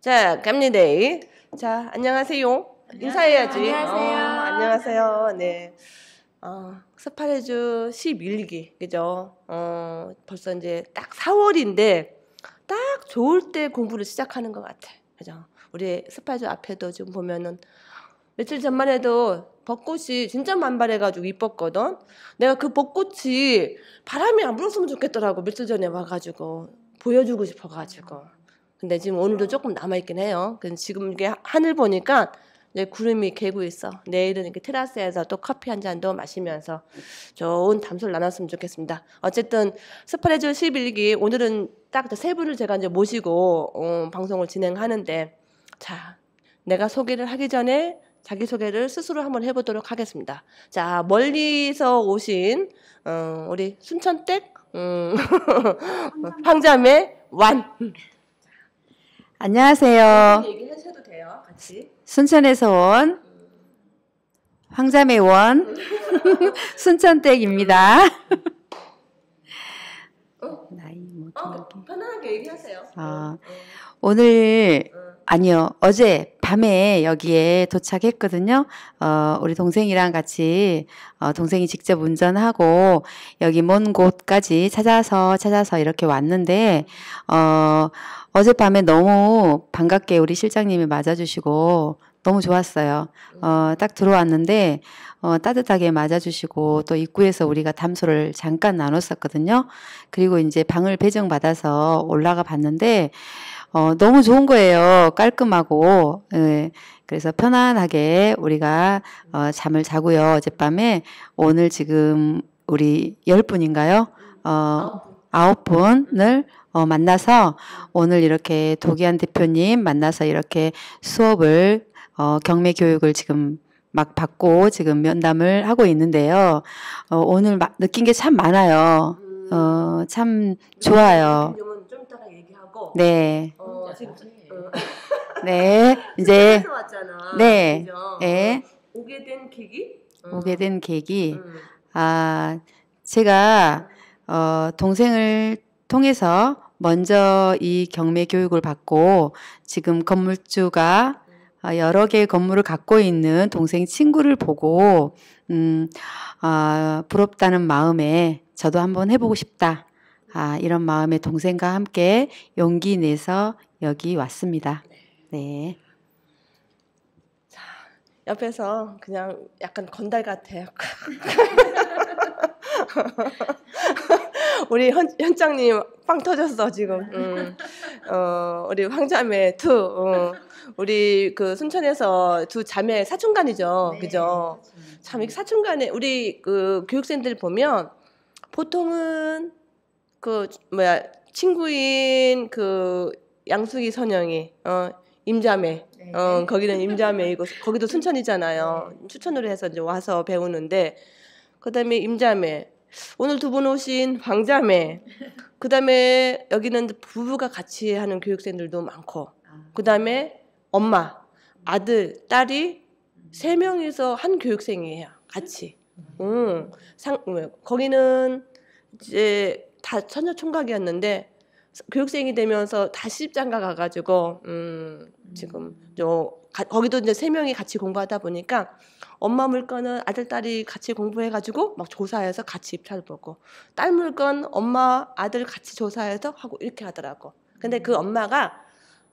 자, 갑니다. 자, 안녕하세요. 인사해야지. 안녕하세요. 어, 안녕하세요. 네. 어, 스파레주 11기. 그죠? 어, 벌써 이제 딱 4월인데 딱 좋을 때 공부를 시작하는 것 같아. 그죠? 우리 스파레주 앞에도 지금 보면은 며칠 전만 해도 벚꽃이 진짜 만발해가지고 이뻤거든. 내가 그 벚꽃이 바람이 안 불었으면 좋겠더라고. 며칠 전에 와가지고 보여주고 싶어가지고. 근데 지금 오늘도 조금 남아있긴 해요. 지금 이게 하늘 보니까 이제 구름이 개고 있어. 내일은 이렇게 테라스에서 또 커피 한잔도 마시면서 좋은 담소를 나눴으면 좋겠습니다. 어쨌든 스파레즈 11기 오늘은 딱 세 분을 제가 이제 모시고 어, 방송을 진행하는데 자 내가 소개를 하기 전에 자기 소개를 스스로 한번 해보도록 하겠습니다. 자 멀리서 오신 어, 우리 순천댁 음, 황자매 완. 안녕하세요. 얘기하셔도 돼요, 같이. 순천에서 온 황자매 원 순천댁입니다. 어, 어? 나이 뭐 어, 편안하게 얘기하세요. 아, 어. 오늘 아니요 어제 밤에 여기에 도착했거든요. 어, 우리 동생이랑 같이 어, 동생이 직접 운전하고 여기 먼 곳까지 찾아서 찾아서 이렇게 왔는데 어. 어젯밤에 너무 반갑게 우리 실장님이 맞아주시고 너무 좋았어요. 어, 딱 들어왔는데 어, 따뜻하게 맞아주시고 또 입구에서 우리가 담소를 잠깐 나눴었거든요. 그리고 이제 방을 배정받아서 올라가 봤는데 어, 너무 좋은 거예요. 깔끔하고. 예. 그래서 편안하게 우리가 어, 잠을 자고요. 어젯밤에 오늘 지금 우리 열 분인가요? 어, 아홉 분을 어, 만나서 오늘 이렇게 도기한 대표님 만나서 이렇게 수업을 어, 경매 교육을 지금 막 받고 지금 면담을 하고 있는데요. 어, 오늘 마, 느낀 게 참 많아요. 어, 참 좋아요. 네. 어, 어. 네. 이제 네. 네. 오게 된 계기? 어. 오게 된 계기. 음. 아, 제가 어, 동생을 통해서 먼저 이 경매 교육을 받고 지금 건물주가 어, 여러 개의 건물을 갖고 있는 동생 친구를 보고 음, 아, 부럽다는 마음에 저도 한번 해보고 싶다. 아, 이런 마음에 동생과 함께 용기 내서 여기 왔습니다. 네. 자, 옆에서 그냥 약간 건달 같아요. 우리 현, 현장님 빵 터졌어 지금. 음. 어, 우리 황자매 투. 어. 우리 그 순천에서 두 자매 사춘간이죠. 네, 그죠? 사춘. 참이 사춘간에 우리 그 교육생들 보면 보통은 그 뭐야 친구인 그 양숙이 선영이 어 임자매 네. 어 거기는 임자매이고 거기도 순천이잖아요. 네. 추천으로 해서 이제 와서 배우는데 그다음에 임자매 오늘 두 분 오신 광자매, 그 다음에 여기는 부부가 같이 하는 교육생들도 많고, 아. 그 다음에 엄마, 아들, 딸이 세 명이서 한 교육생이에요. 같이. 응. 상, 거기는 이제 다 처녀 총각이었는데 교육생이 되면서 다시 입장가 가가지고 음, 지금 저 가, 거기도 이제 세 명이 같이 공부하다 보니까 엄마 물건은 아들 딸이 같이 공부해가지고 막 조사해서 같이 입찰 보고 딸 물건 엄마 아들 같이 조사해서 하고 이렇게 하더라고. 근데 그 음. 엄마가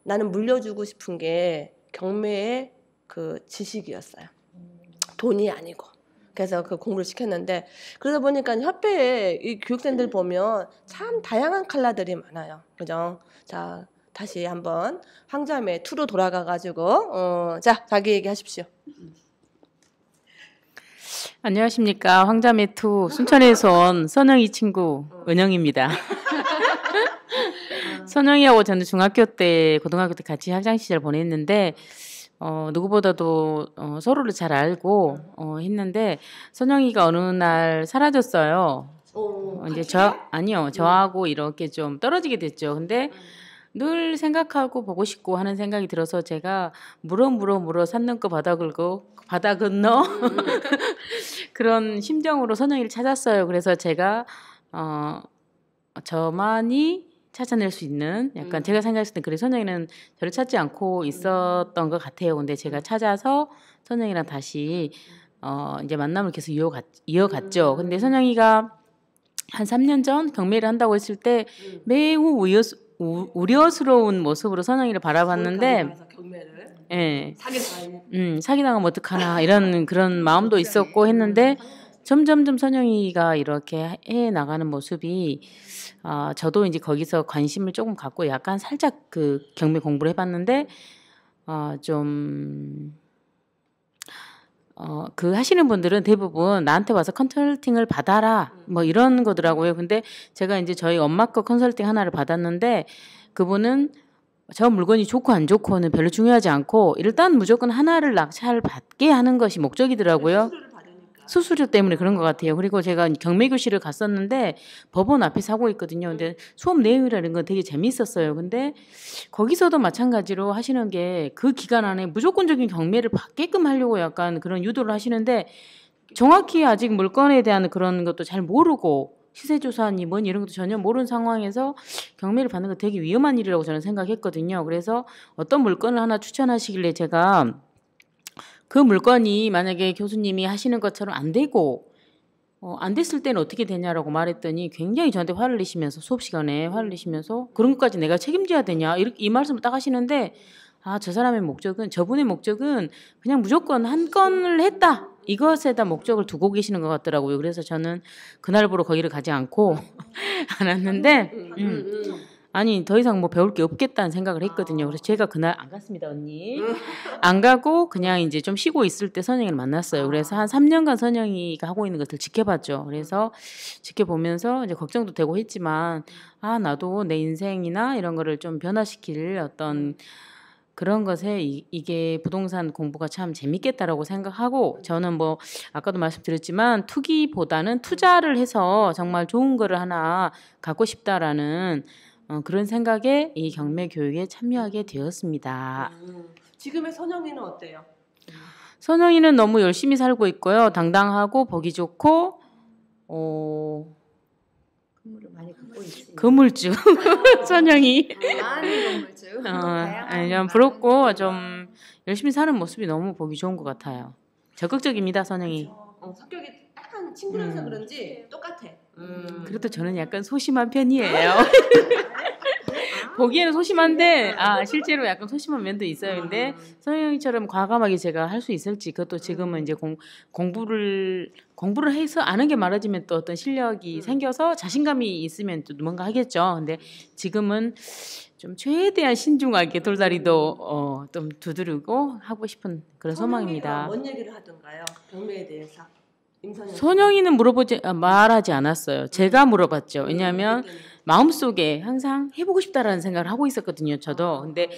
나는 물려주고 싶은 게 경매의 그 지식이었어요. 돈이 아니고. 그래서 그 공부를 시켰는데 그러다 보니까 협회에 이 교육생들 보면 참 다양한 칼라들이 많아요. 그죠? 자, 다시 한번 황자매 투로 돌아가 가지고 어, 자 자기 얘기하십시오. 안녕하십니까 황자매 투 순천에서 온 선영이 친구 은영입니다. 선영이하고 저는 중학교 때 고등학교 때 같이 학창 시절 보냈는데 어, 누구보다도 어, 서로를 잘 알고 어, 했는데 선영이가 어느 날 사라졌어요. 오, 어, 이제 저 아니요 저하고 이렇게 좀 떨어지게 됐죠. 근데 음. 늘 생각하고 보고 싶고 하는 생각이 들어서 제가 물어 물어 물어 산는 거 바다 긁고 바다 건너 그런 심정으로 선영이를 찾았어요. 그래서 제가 어 저만이 찾아낼 수 있는 약간 음. 제가 생각했을 때 그래 선영이는 저를 찾지 않고 있었던 것 같아요. 근데 제가 찾아서 선영이랑 다시 어 이제 만남을 계속 이어갔 이어갔죠. 근데 선영이가 한 3년 전 경매를 한다고 했을 때 음. 매우 우여수, 우, 우려스러운 모습으로 선영이를 바라봤는데 예. 사 음, 사기당하면 어떡하나 이런 그런 마음도 있었고 했는데 점점점 선영이가 이렇게 해 나가는 모습이 아, 어, 저도 이제 거기서 관심을 조금 갖고 약간 살짝 그 경매 공부를 해봤는데 아, 어, 좀 어, 그 하시는 분들은 대부분 나한테 와서 컨설팅을 받아라. 뭐 이런 거더라고요. 근데 제가 이제 저희 엄마 거 컨설팅 하나를 받았는데 그분은 저 물건이 좋고 안 좋고는 별로 중요하지 않고 일단 무조건 하나를 낙찰 받게 하는 것이 목적이더라고요. 수수료 때문에 그런 것 같아요. 그리고 제가 경매교실을 갔었는데 법원 앞에서 하고 있거든요. 근데 수업 내용이라는 건 되게 재미있었어요. 근데 거기서도 마찬가지로 하시는 게 그 기간 안에 무조건적인 경매를 받게끔 하려고 약간 그런 유도를 하시는데 정확히 아직 물건에 대한 그런 것도 잘 모르고 시세조사니 뭐니 이런 것도 전혀 모르는 상황에서 경매를 받는 거 되게 위험한 일이라고 저는 생각했거든요. 그래서 어떤 물건을 하나 추천하시길래 제가 그 물건이 만약에 교수님이 하시는 것처럼 안 되고 어, 안 됐을 때는 어떻게 되냐라고 말했더니 굉장히 저한테 화를 내시면서 수업 시간에 화를 내시면서 그런 것까지 내가 책임져야 되냐 이렇게 이 말씀을 딱 하시는데 아 저 사람의 목적은 저분의 목적은 그냥 무조건 한 건을 했다 이것에다 목적을 두고 계시는 것 같더라고요. 그래서 저는 그날부로 거기를 가지 않고 않았는데. 음. 음, 음, 음. 아니 더 이상 뭐 배울 게 없겠다는 생각을 했거든요. 그래서 제가 그날 안 갔습니다, 언니. 음. 안 가고 그냥 이제 좀 쉬고 있을 때 선영이를 만났어요. 그래서 한 3년간 선영이가 하고 있는 것을 지켜봤죠. 그래서 지켜보면서 이제 걱정도 되고 했지만 아 나도 내 인생이나 이런 거를 좀 변화시킬 어떤 그런 것에 이, 이게 부동산 공부가 참 재밌겠다라고 생각하고 저는 뭐 아까도 말씀드렸지만 투기보다는 투자를 해서 정말 좋은 거를 하나 갖고 싶다라는 어, 그런 생각에 이 경매 교육에 참여하게 되었습니다. 음, 지금의 선영이는 어때요? 선영이는 너무 열심히 살고 있고요. 당당하고 보기 좋고 어, 금물주 아, 선영이 많이 건물주. 어, 좀 부럽고 좀 열심히 사는 모습이 너무 보기 좋은 것 같아요. 적극적입니다, 선영이. 그렇죠. 어, 성격이 약간 친구라서 음. 그런지 똑같아. 음. 그렇다 저는 약간 소심한 편이에요. 아. 보기에는 소심한데 아. 아 실제로 약간 소심한 면도 있어요. 근데 선영이처럼 아. 과감하게 제가 할 수 있을지 그것도 지금은 음. 이제 공, 공부를 공부를 해서 아는 게 많아지면 또 어떤 실력이 음. 생겨서 자신감이 있으면 또 뭔가 하겠죠. 근데 지금은 좀 최대한 신중하게 돌다리도 음. 어, 좀 두드리고 하고 싶은 그런 소망입니다. 뭔 얘기를 하던가요? 경매에 대해서? 선영이는 물어보지 아, 말하지 않았어요. 제가 물어봤죠. 왜냐하면 음, 음, 음. 마음속에 항상 해보고 싶다라는 생각을 하고 있었거든요. 저도. 아. 근데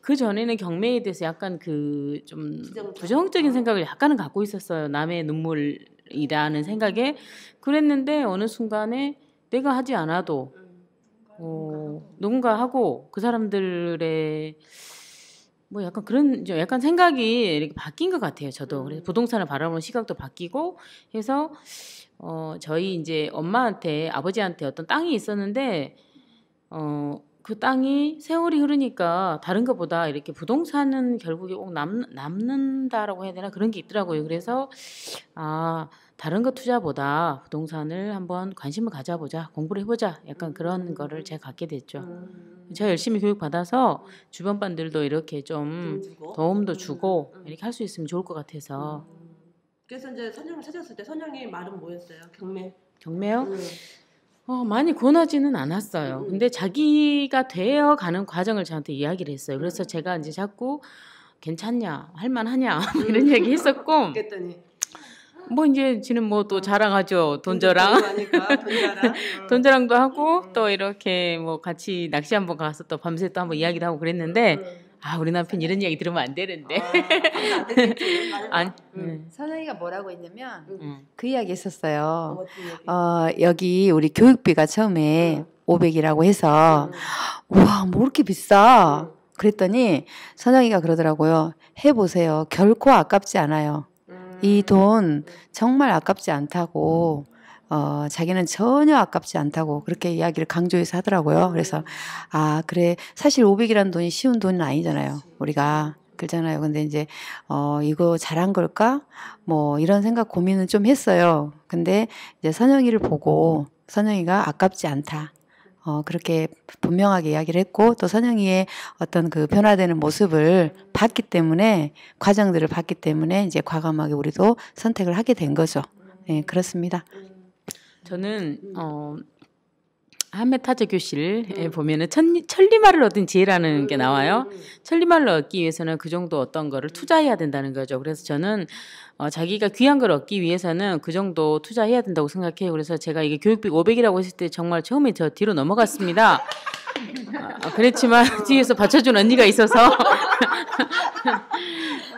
그 전에는 경매에 대해서 약간 그 좀 부정적인 생각을 약간은 갖고 있었어요. 남의 눈물이라는 생각에 그랬는데 어느 순간에 내가 하지 않아도 어, 누군가 하고 그 사람들의 뭐 약간 그런 약간 생각이 이렇게 바뀐 것 같아요. 저도 그래서 음. 부동산을 바라보는 시각도 바뀌고 해서 어 저희 이제 엄마한테 아버지한테 어떤 땅이 있었는데 어. 그 땅이 세월이 흐르니까 다른 것보다 이렇게 부동산은 결국에 꼭 남, 남는다라고 해야 되나 그런 게 있더라고요. 그래서 아 다른 것 투자보다 부동산을 한번 관심을 가져보자, 공부를 해보자, 약간 그런 거를 제가 갖게 됐죠. 음. 제가 열심히 교육받아서 주변 반들도 이렇게 좀 도움도 음. 주고 이렇게 할 수 있으면 좋을 것 같아서. 음. 그래서 이제 선영을 찾았을 때 선영이 말은 뭐였어요? 경매. 경매요? 음. 어, 많이 권하지는 않았어요. 음. 근데 자기가 되어 가는 과정을 저한테 이야기를 했어요. 그래서 제가 이제 자꾸 괜찮냐, 할만하냐 뭐 이런 얘기 했었고. 그랬더니. 뭐 이제 지는뭐 또 자랑하죠 돈저랑 돈저랑 어. 도 하고 음. 또 이렇게 뭐 같이 낚시 한 번 가서 또 밤새 또 한번 음. 이야기도 하고 그랬는데 음. 아 우리 남편 이런 이야기 들으면 안 되는데 아, 안, 아, 음. 네. 선영이가 뭐라고 했냐면 음. 그 이야기 했었어요 어, 어 여기 우리 교육비가 처음에 500이라고 해서 음. 와뭐 이렇게 비싸 그랬더니 선영이가 그러더라고요 해보세요 결코 아깝지 않아요 이돈 정말 아깝지 않다고 어, 자기는 전혀 아깝지 않다고 그렇게 이야기를 강조해서 하더라고요. 그래서 아 그래 사실 500이라는 돈이 쉬운 돈은 아니잖아요. 우리가 그잖아요 근데 이제 어 이거 잘한 걸까? 뭐 이런 생각 고민은 좀 했어요. 근데 이제 선영이를 보고 선영이가 아깝지 않다. 어, 그렇게 분명하게 이야기를 했고 또 선영이의 어떤 그 변화되는 모습을 봤기 때문에 과정들을 봤기 때문에 이제 과감하게 우리도 선택을 하게 된 거죠. 네, 그렇습니다. 저는 어, 한메타제 교실에 음. 보면은 천리, 천리말을 얻은 지혜라는 음. 게 나와요. 천리말을 얻기 위해서는 그 정도 어떤 거를 음. 투자해야 된다는 거죠. 그래서 저는 어, 자기가 귀한 걸 얻기 위해서는 그 정도 투자해야 된다고 생각해요. 그래서 제가 이게 교육비 500이라고 했을 때 정말 처음에 저 뒤로 넘어갔습니다. 어, 아, 아, 그렇지만 뒤에서 받쳐준 언니가 있어서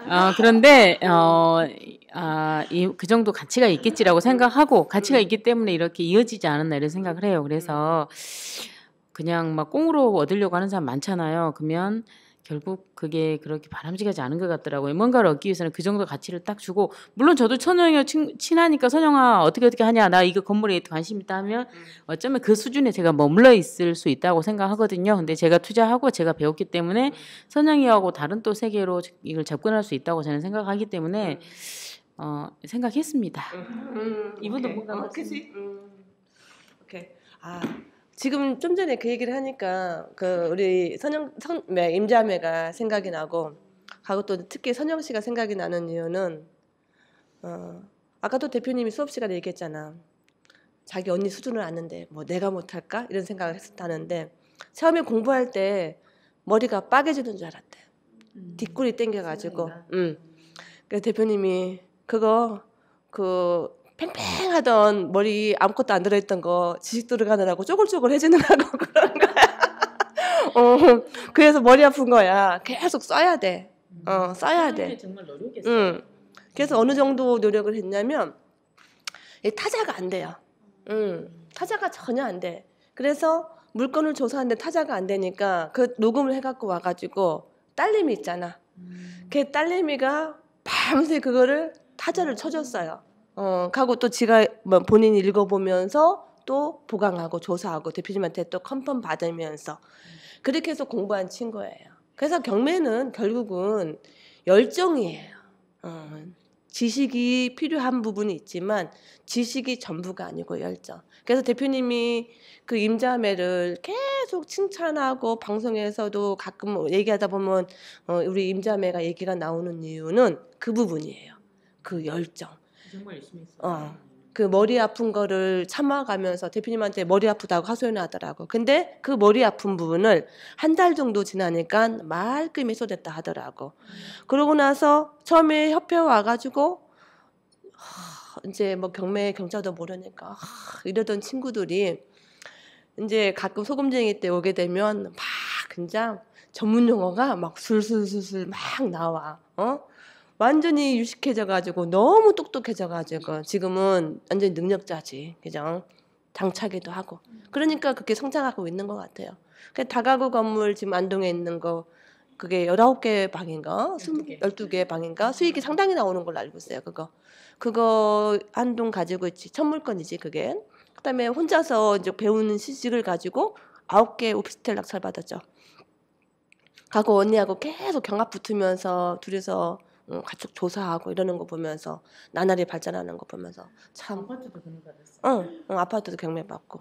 어, 그런데 어, 아, 이, 그 정도 가치가 있겠지라고 생각하고 가치가 있기 때문에 이렇게 이어지지 않았나 이런 생각을 해요. 그래서 그냥 막 꽁으로 얻으려고 하는 사람 많잖아요. 그러면 결국 그게 그렇게 바람직하지 않은 것 같더라고요. 뭔가를 얻기 위해서는 그 정도 가치를 딱 주고 물론 저도 천영이와 친, 하니까 선영아 어떻게 어떻게 하냐 나 이거 건물에 관심 있다 하면 음. 어쩌면 그 수준에 제가 머물러 있을 수 있다고 생각하거든요. 근데 제가 투자하고 제가 배웠기 때문에 음. 선영이하고 다른 또 세계로 이걸 접근할 수 있다고 저는 생각하기 때문에 음. 어, 생각했습니다. 음, 음, 이분도 뭔가 어, 그지? 음. 오케이. 아. 지금 좀 전에 그 얘기를 하니까 그 우리 선영 선 네, 임자매가 생각이 나고 하고 또 특히 선영 씨가 생각이 나는 이유는 어, 아까도 대표님이 수업 시간에 얘기했잖아. 자기 언니 수준을 아는데 뭐 내가 못할까 이런 생각을 했었다는데 처음에 공부할 때 머리가 빠개지는 줄 알았대. 음, 뒷골이 땡겨가지고. 음. 그래서 대표님이 그거 그 팽팽하던 머리 아무것도 안 들어있던 거 지식 들어가느라고 쪼글쪼글해지느라고 그런 거야. 어, 그래서 머리 아픈 거야. 계속 써야 돼. 어, 음. 써야 돼. 정말 노력했어. 응. 음. 그래서 어느 정도 노력을 했냐면 타자가 안 돼요. 응. 음, 타자가 전혀 안 돼. 그래서 물건을 조사하는데 타자가 안 되니까 그 녹음을 해갖고 와가지고 딸내미 있잖아. 음. 걔 그 딸내미가 밤새 그거를 타자를 쳐줬어요. 어, 하고 또 지가 뭐 본인 이 읽어보면서 또 보강하고 조사하고 대표님한테 또 컨펌 받으면서 그렇게 해서 공부한 친구예요. 그래서 경매는 결국은 열정이에요. 어, 지식이 필요한 부분이 있지만 지식이 전부가 아니고 열정. 그래서 대표님이 그 임자매를 계속 칭찬하고 방송에서도 가끔 얘기하다 보면 어, 우리 임자매가 얘기가 나오는 이유는 그 부분이에요. 그 열정. 정말 열심히 했어. 어. 그 머리 아픈 거를 참아가면서 대표님한테 머리 아프다고 하소연을 하더라고. 근데 그 머리 아픈 부분을 한 달 정도 지나니까 말끔히 해소됐다 하더라고. 그러고 나서 처음에 협회 와가지고 하, 이제 뭐 경매 경찰도 모르니까 하, 이러던 친구들이 이제 가끔 소금쟁이 때 오게 되면 막 그냥 전문 용어가 막 술술술술 막 나와. 어? 완전히 유식해져가지고 너무 똑똑해져가지고 지금은 완전히 능력자지, 그죠? 장차기도 하고. 그러니까 그게 성장하고 있는 것 같아요. 그 다가구 건물 지금 안동에 있는 거 그게 열아홉 개 방인가? 12개. 방인가? 수익이 상당히 나오는 걸로 알고 있어요, 그거. 그거 안동 가지고 있지. 천물건이지, 그게. 그다음에 혼자서 이제 배우는 시식을 가지고 아홉 개 오피스텔 낙찰 받았죠. 가고 언니하고 계속 경합 붙으면서 둘이서 어, 가축 조사하고 이러는 거 보면서 나날이 발전하는 거 보면서 참 아파트도 경매받았어. 응, 어, 응 아파트도 경매받고.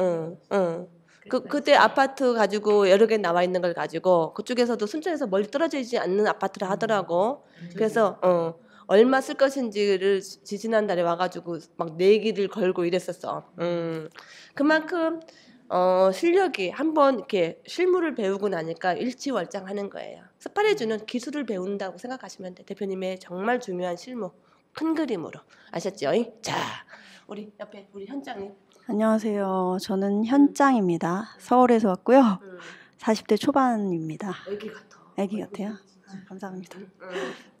응, 그 그때 아파트 가지고 여러 개 나와 있는 걸 가지고 그쪽에서도 순천에서 멀리 떨어져있지 않는 아파트를 음, 하더라고. 그래서 어 얼마 쓸 것인지를 지지난 달에 와가지고 막 내기를 네 걸고 이랬었어. 음 그만큼 어, 실력이 한번 이렇게 실물을 배우고 나니까 일치월장하는 거예요. 스파레주는 음. 기술을 배운다고 생각하시면 돼. 대표님의 정말 중요한 실무 큰 그림으로 아셨죠? 자, 우리 옆에 우리 현장님. 안녕하세요. 저는 현장입니다. 서울에서 왔고요. 음. 40대 초반입니다. 아기 같아. 아기 같아요. 음, 아, 감사합니다. 음.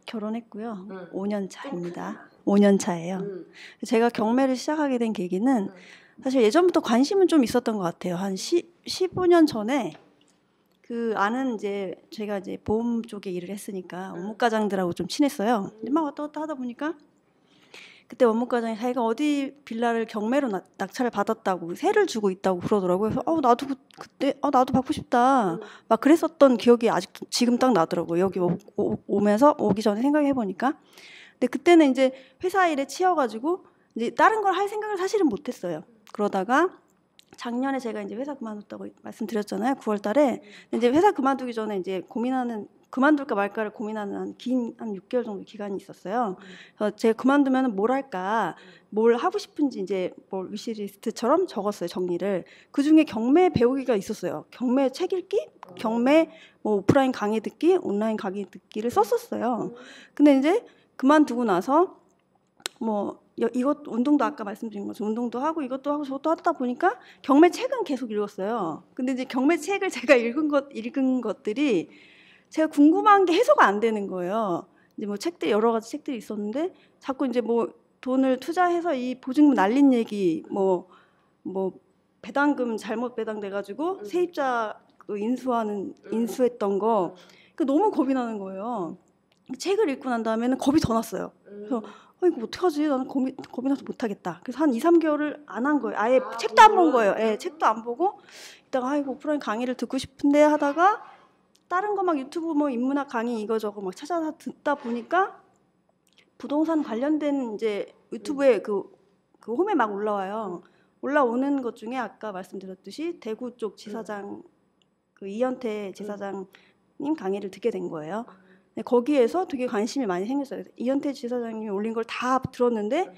결혼했고요. 음. 5년 차입니다. 5년 차예요. 음. 제가 경매를 시작하게 된 계기는 음. 사실 예전부터 관심은 좀 있었던 것 같아요. 한 10, 15년 전에 그 아는 이제 제가 이제 보험 쪽에 일을 했으니까 음. 원무과장들하고 좀 친했어요. 근데 막 왔다 갔다 하다 보니까 그때 원무과장이 자기가 어디 빌라를 경매로 낙, 찰을 받았다고 세를 주고 있다고 그러더라고요. 그래서 어 나도 그, 때어 나도 받고 싶다. 음. 막 그랬었던 기억이 아직 지금 딱 나더라고요. 여기 오, 오 면서 오기 전에 생각해 보니까. 근데 그때는 이제 회사 일에 치여가지고 이제 다른 걸 할 생각을 사실은 못했어요. 그러다가 작년에 제가 이제 회사 그만뒀다고 말씀드렸잖아요. 9월 달에. 이제 회사 그만두기 전에 이제 고민하는 그만둘까 말까를 고민하는 한 긴한 한 6개월 정도 기간이 있었어요. 그래서 제가 그만두면 뭘 할까, 뭘 하고 싶은지 이제 뭘 뭐 위시리스트처럼 적었어요 정리를. 그 중에 경매 배우기가 있었어요. 경매 책 읽기, 경매 뭐 오프라인 강의 듣기, 온라인 강의 듣기를 썼었어요. 근데 이제 그만두고 나서 뭐 이것 운동도 아까 말씀드린 것처럼 운동도 하고 이것도 하고 저것도 하다 보니까 경매 책은 계속 읽었어요. 근데 이제 경매 책을 제가 읽은 것 읽은 것들이 제가 궁금한 게 해소가 안 되는 거예요. 이제 뭐 책들 여러 가지 책들이 있었는데 자꾸 이제 뭐 돈을 투자해서 이 보증금 날린 얘기 뭐뭐 뭐 배당금 잘못 배당돼 가지고 음. 세입자도 인수하는 음. 인수했던 거그 그러니까 너무 겁이 나는 거예요. 책을 읽고 난 다음에는 겁이 더 났어요. 음. 그래서 어, 이거 어떡하지? 나는 고민, 고민하지 못하겠다. 그래서 한 2, 3개월을 안 한 거예요. 아예 아, 책도 안 본 거예요. 예, 책도 안 보고. 이따가, 아이고, 오프라인 강의를 듣고 싶은데 하다가, 다른 거 막 유튜브 뭐 인문학 강의 이거 저거 막 찾아서 듣다 보니까, 부동산 관련된 이제 유튜브에 음. 그, 그 홈에 막 올라와요. 올라오는 것 중에 아까 말씀드렸듯이 대구 쪽 지사장, 음. 그 이현태 음. 지사장님 강의를 듣게 된 거예요. 아. 네, 거기에서 되게 관심이 많이 생겼어요. 이현태 지사장님이 올린 걸 다 들었는데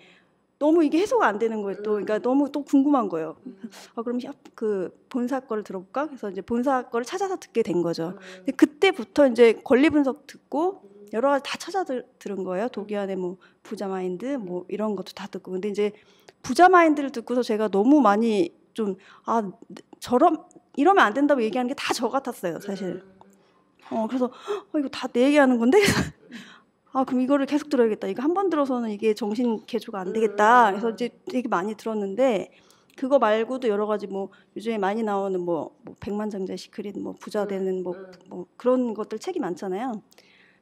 너무 이게 해소가 안 되는 거예요. 또 음. 그러니까 너무 또 궁금한 거예요. 음. 아, 그럼 그 본사 거를 들어볼까? 그래서 이제 본사 거를 찾아서 듣게 된 거죠. 음. 근데 그때부터 이제 권리 분석 듣고 여러 가지 다 찾아 들, 은 거예요. 독일안에뭐 부자 마인드 뭐 이런 것도 다 듣고. 근데 이제 부자 마인드를 듣고서 제가 너무 많이 좀아 저런 이러면 안 된다고 얘기하는 게 다 저 같았어요, 사실. 어, 그래서 어, 이거 다 내 얘기하는 건데? 아, 그럼 이거를 계속 들어야겠다. 이거 한 번 들어서는 이게 정신 개조가 안 되겠다. 그래서 이제 되게 많이 들었는데 그거 말고도 여러 가지 뭐 요즘에 많이 나오는 뭐, 뭐 백만장자 시크릿 뭐 부자 음, 되는 뭐, 음. 뭐 그런 것들 책이 많잖아요.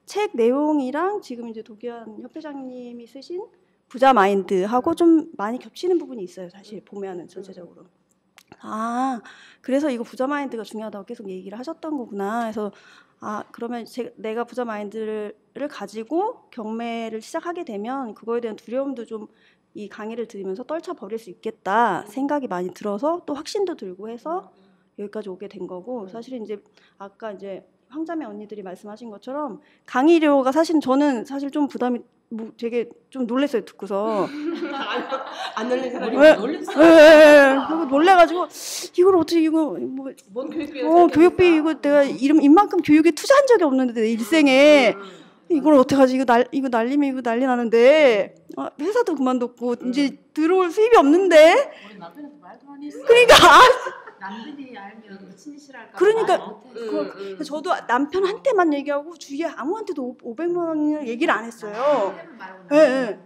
책 내용이랑 지금 이제 도기환 협회장님이 쓰신 부자 마인드하고 좀 많이 겹치는 부분이 있어요. 사실 음, 보면은 전체적으로. 아, 그래서 이거 부자 마인드가 중요하다고 계속 얘기를 하셨던 거구나. 그래서 아 그러면 제, 내가 부자 마인드를 가지고 경매를 시작하게 되면 그거에 대한 두려움도 좀 이 강의를 들으면서 떨쳐 버릴 수 있겠다 생각이 많이 들어서 또 확신도 들고 해서 여기까지 오게 된 거고 네. 사실 은 이제 아까 이제 황자매 언니들이 말씀하신 것처럼 강의료가 사실 저는 사실 좀 부담이 뭐 되게 좀 놀랬어요 듣고서 안 놀란 사람이 놀란 사람. 예, 예. 놀래가지고 이걸 어떻게 이거 뭐 뭔 교육비? 어 교육비 이거 내가 이름 이만큼 교육에 투자한 적이 없는데 내 일생에 음. 이걸 어떻게 하지 이거 날 이거 날리면 이거 난리 나는데 아, 회사도 그만뒀고 음. 이제 들어올 수입이 없는데. 우리 남편한 말도 많 했어. 그러니까. 아, 남들이 알면 뭐 친실할까 그러니까 그, 음, 음, 저도 남편한테만 얘기하고 주위에 아무한테도 500만 원을 얘기를 안 했어요. 예, 예.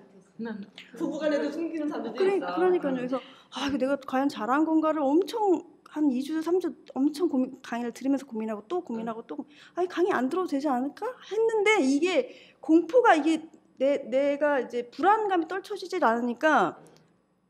그 부부간에도 숨기는 사람들그 있다. 그러니까요. 음. 그래서 아, 내가 과연 잘한 건가를 엄청 한 2주, 3주 엄청 고민, 강의를 들으면서 고민하고 또 고민하고 또 아니 강의 안 들어도 되지 않을까 했는데 이게 공포가 이게 내, 내가 이제 불안감이 떨쳐지질 않으니까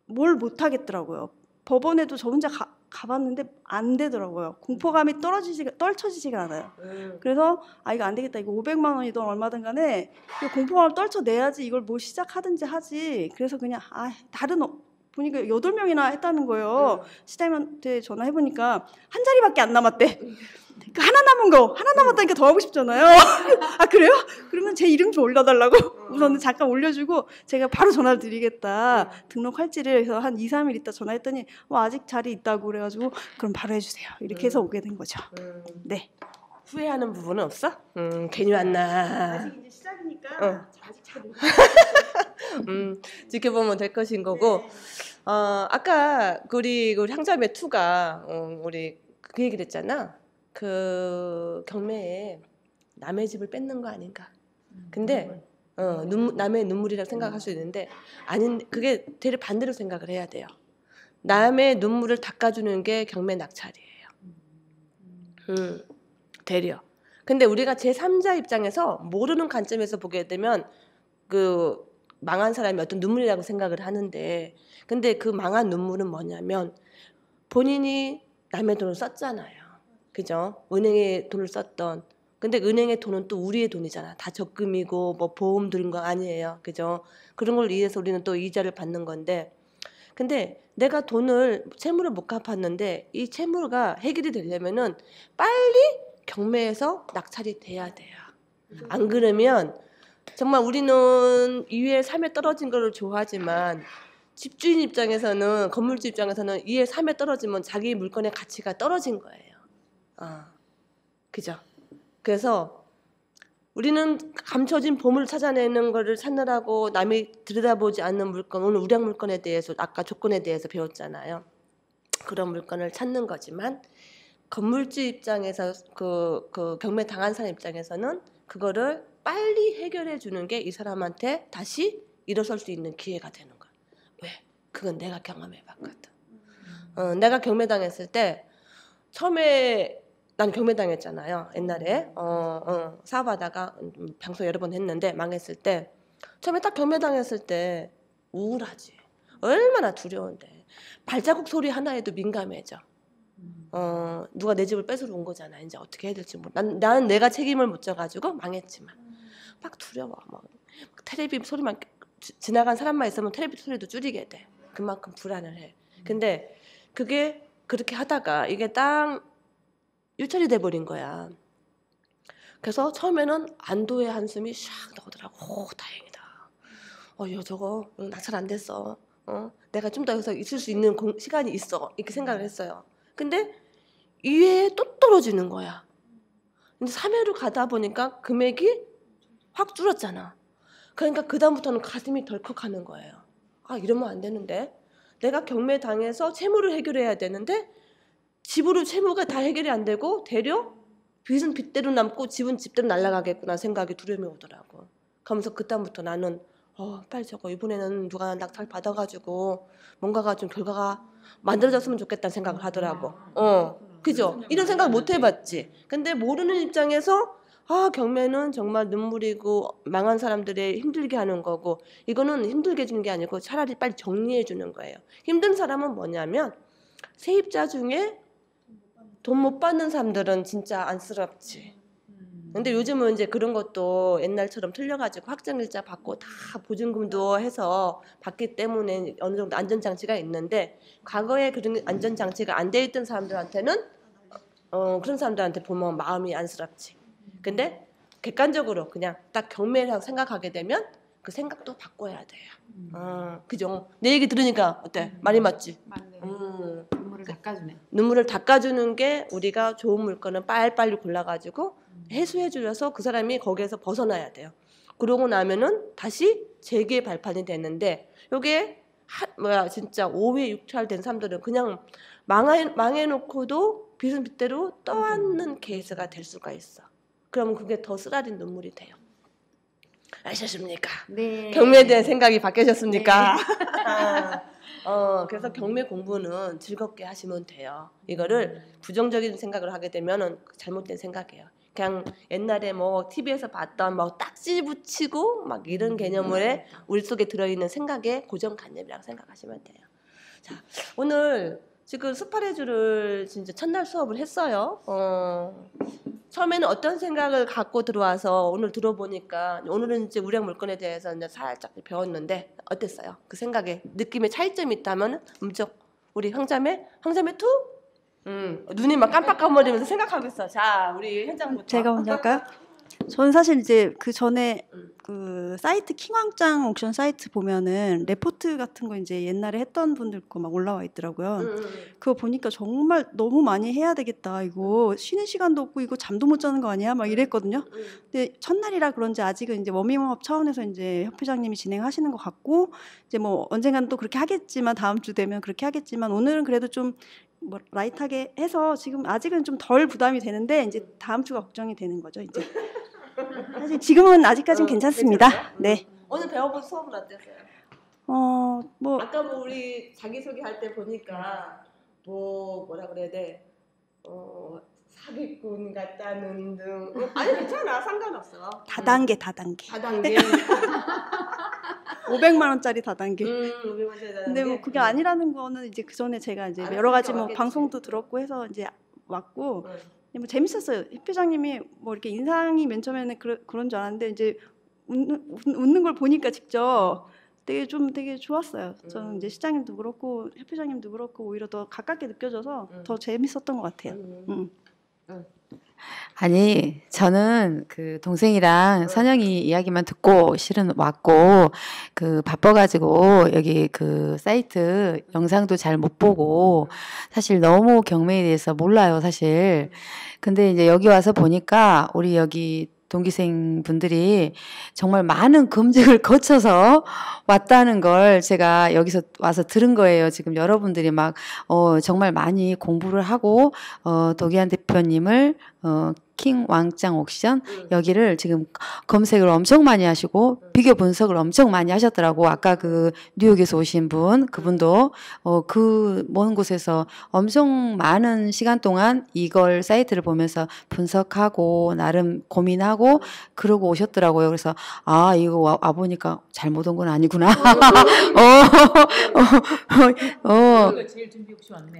뭘 못 하겠더라고요. 법원에도 저 혼자 가, 가봤는데 안 되더라고요. 음. 공포감이 떨어지지가 떨쳐지지가 않아요. 음. 그래서 아 이거 안 되겠다. 이거 500만 원이든 얼마든 간에 이 공포감을 떨쳐내야지 이걸 뭐 시작하든지 하지. 그래서 그냥 아 다른 어, 보니까 8명이나 했다는 거예요. 네. 시장님한테 전화해보니까 한 자리밖에 안 남았대. 그 하나 남은 거, 하나 남았다니까 더 하고 싶잖아요. 아, 그래요? 그러면 제 이름 좀 올려달라고. 우선 어. 잠깐 올려주고 제가 바로 전화를 드리겠다. 등록할지를 해서 한 2, 3일 있다 전화했더니 뭐 아직 자리 있다고 그래가지고 그럼 바로 해주세요. 이렇게 해서 음. 오게 된 거죠. 음. 네. 후회하는 부분은 없어? 음, 괜히 왔나. 모니까 아직 잘어 음, 지켜보면 될 것인 거고. 네. 어, 아까 우리 우리 향자매 투가 어, 우리 그 얘기를 했잖아. 그 경매에 남의 집을 뺏는 거 아닌가. 음, 근데 어, 눈, 남의 눈물이라고 생각할 수 있는데 아닌 그게 되려 반대로 생각을 해야 돼요. 남의 눈물을 닦아주는 게 경매 낙찰이에요. 음, 음. 음 되려. 근데 우리가 제3자 입장에서 모르는 관점에서 보게 되면 그 망한 사람이 어떤 눈물이라고 생각을 하는데 근데 그 망한 눈물은 뭐냐면 본인이 남의 돈을 썼잖아요. 그죠? 은행에 돈을 썼던 근데 은행의 돈은 또 우리의 돈이잖아. 다 적금이고 뭐 보험 들은 거 아니에요. 그죠? 그런 걸위해서 우리는 또 이자를 받는 건데 근데 내가 돈을 채무를 못 갚았는데 이 채무가 해결이 되려면은 빨리 경매에서 낙찰이 돼야 돼요. 음. 안 그러면 정말 우리는 2회 3회 떨어진 거를 좋아하지만 집주인 입장에서는 건물주 입장에서는 2회 3회 떨어지면 자기 물건의 가치가 떨어진 거예요. 아, 그죠? 그래서 우리는 감춰진 보물 찾아내는 거를 찾느라고 남이 들여다보지 않는 물건, 오늘 우량 물건에 대해서 아까 조건에 대해서 배웠잖아요. 그런 물건을 찾는 거지만 건물주 입장에서 그, 그 경매 당한 사람 입장에서는 그거를 빨리 해결해 주는 게 이 사람한테 다시 일어설 수 있는 기회가 되는 거야. 왜? 그건 내가 경험해 봤거든. 어, 내가 경매 당했을 때 처음에 난 경매 당했잖아요. 옛날에 어, 어, 사업하다가 음, 방송 여러 번 했는데 망했을 때 처음에 딱 경매 당했을 때 우울하지. 얼마나 두려운데 발자국 소리 하나에도 민감해져. 어, 누가 내 집을 뺏으러 온 거잖아. 이제 어떻게 해야 될지 몰라. 난, 난 내가 책임을 못 져가지고 망했지만. 음. 막 두려워. 막, 막 텔레비 소리만, 지, 지나간 사람만 있으면 테레비 소리도 줄이게 돼. 그만큼 불안을 해. 근데 그게 그렇게 하다가 이게 딱 유철이 돼버린 거야. 그래서 처음에는 안도의 한숨이 샥 나오더라고. 오, 다행이다. 어, 여 저거 나 잘 안 됐어. 어, 내가 좀 더 여기서 있을 수 있는 공, 시간이 있어. 이렇게 생각을 했어요. 근데 이외에 또 떨어지는 거야. 근데 3회로 가다 보니까 금액이 확 줄었잖아. 그러니까 그다음부터는 가슴이 덜컥 하는 거예요. 아, 이러면 안 되는데. 내가 경매당해서 채무를 해결해야 되는데 집으로 채무가 다 해결이 안 되고 대려 빚은 빚대로 남고 집은 집대로 날아가겠구나 생각이 두려움이 오더라고. 그러면서 그다음부터 나는 어, 빨리 저거 이번에는 누가 낙찰 받아가지고 뭔가가 좀 결과가 만들어졌으면 좋겠다는 생각을 하더라고. 어. 그죠? 이런 생각 못 해봤지. 근데 모르는 입장에서 아 경매는 정말 눈물이고 망한 사람들의 힘들게 하는 거고 이거는 힘들게 주는 게 아니고 차라리 빨리 정리해 주는 거예요. 힘든 사람은 뭐냐면 세입자 중에 돈 못 받는 사람들은 진짜 안쓰럽지. 근데 요즘은 이제 그런 것도 옛날처럼 틀려가지고 확정일자 받고 다 보증금도 해서 받기 때문에 어느 정도 안전장치가 있는데 과거에 그런 안전장치가 안 돼 있던 사람들한테는 어, 그런 사람들한테 보면 마음이 안쓰럽지. 근데 객관적으로 그냥 딱 경매를 생각하게 되면 그 생각도 바꿔야 돼요. 음. 어, 그죠? 내 얘기 들으니까 어때? 음, 많이 맞지? 음. 닦아주네. 눈물을 닦아주는 게 우리가 좋은 물건은 빨빨리 골라가지고 해소해 주려서 그 사람이 거기에서 벗어나야 돼요. 그러고 나면은 다시 재개 발판이 되는데 요게 뭐야 진짜 5회 6차된 사람들은 그냥 망해, 망해놓고도 비스빗대로 떠안는 음. 케이스가 될 수가 있어. 그러면 그게 더 쓰라린 눈물이 돼요. 아셨습니까? 네. 경매에 대한 생각이 바뀌셨습니까? 네. 어, 어, 그래서 음. 경매 공부는 즐겁게 하시면 돼요. 이거를 음. 부정적인 생각을 하게 되면 잘못된 생각이에요. 그냥 옛날에 뭐 TV에서 봤던 막 딱지 붙이고 막 이런 개념에 우리 속에 들어있는 생각의 고정관념이라고 생각하시면 돼요. 자, 오늘 지금 스파레주를 진짜 첫날 수업을 했어요. 어, 처음에는 어떤 생각을 갖고 들어와서 오늘 들어보니까 오늘은 이제 우량 물건에 대해서 이제 살짝 배웠는데 어땠어요? 그 생각에 느낌의 차이점이 있다면 음적 우리 황자매황자매투 음, 눈이 막 깜빡깜빡거리면서 생각하고 있어. 자, 우리 현장부터. 제가 먼저 할까요? 저는 사실 이제 그 전에 그 사이트 킹왕짱 옥션 사이트 보면은 레포트 같은 거 이제 옛날에 했던 분들 거 막 올라와 있더라고요. 음. 그거 보니까 정말 너무 많이 해야 되겠다. 이거 쉬는 시간도 없고 이거 잠도 못 자는 거 아니야? 막 이랬거든요. 근데 첫날이라 그런지 아직은 이제 워밍업 차원에서 이제 협회장님이 진행하시는 것 같고 이제 뭐 언젠간 또 그렇게 하겠지만 다음 주 되면 그렇게 하겠지만 오늘은 그래도 좀 뭐 라이트하게 해서 지금 아직은 좀 덜 부담이 되는데 이제 다음 주가 걱정이 되는 거죠 이제 사실 지금은 아직까진 어, 괜찮습니다. 괜찮아요? 네. 오늘 배워본 수업은 어땠어요? 어, 뭐 아까 뭐 우리 자기소개 할 때 보니까 뭐 뭐라 그래야 돼? 어, 사기꾼 같다는 등 어, 아니 괜찮아 상관없어 다단계 다단계 다단계 500만 원짜리 다단계 음, 500만 원짜리 다단계 근데 뭐 그게 음. 아니라는 거는 이제 그 전에 제가 이제 여러 가지 뭐 방송도 들었고 해서 이제 왔고 음. 예, 뭐 재밌었어요. 회장님이뭐 이렇게 인상이 맨 처음에는 그러, 그런 줄 알았는데 이제 웃는, 웃는 걸 보니까 직접 되게 좀 되게 좋았어요. 음. 저는 이제 시장님도 그렇고 협회장님도 그렇고 오히려 더 가깝게 느껴져서 음. 더 재밌었던 것 같아요. 음. 음. 음. 아니, 저는 그 동생이랑 선영이 이야기만 듣고 실은 왔고, 그 바빠가지고 여기 그 사이트 영상도 잘 못 보고, 사실 너무 경매에 대해서 몰라요, 사실. 근데 이제 여기 와서 보니까 우리 여기 동기생 분들이 정말 많은 검증을 거쳐서 왔다는 걸 제가 여기서 와서 들은 거예요. 지금 여러분들이 막, 어, 정말 많이 공부를 하고, 어, 도기한 대표님을 어, 킹 왕짱 옥션 음. 여기를 지금 검색을 엄청 많이 하시고 비교 분석을 엄청 많이 하셨더라고 아까 그 뉴욕에서 오신 분 그분도 어, 그먼 곳에서 엄청 많은 시간 동안 이걸 사이트를 보면서 분석하고 나름 고민하고 그러고 오셨더라고요 그래서 아 이거 와, 와 보니까 잘못 온 건 아니구나 어, 어, 어,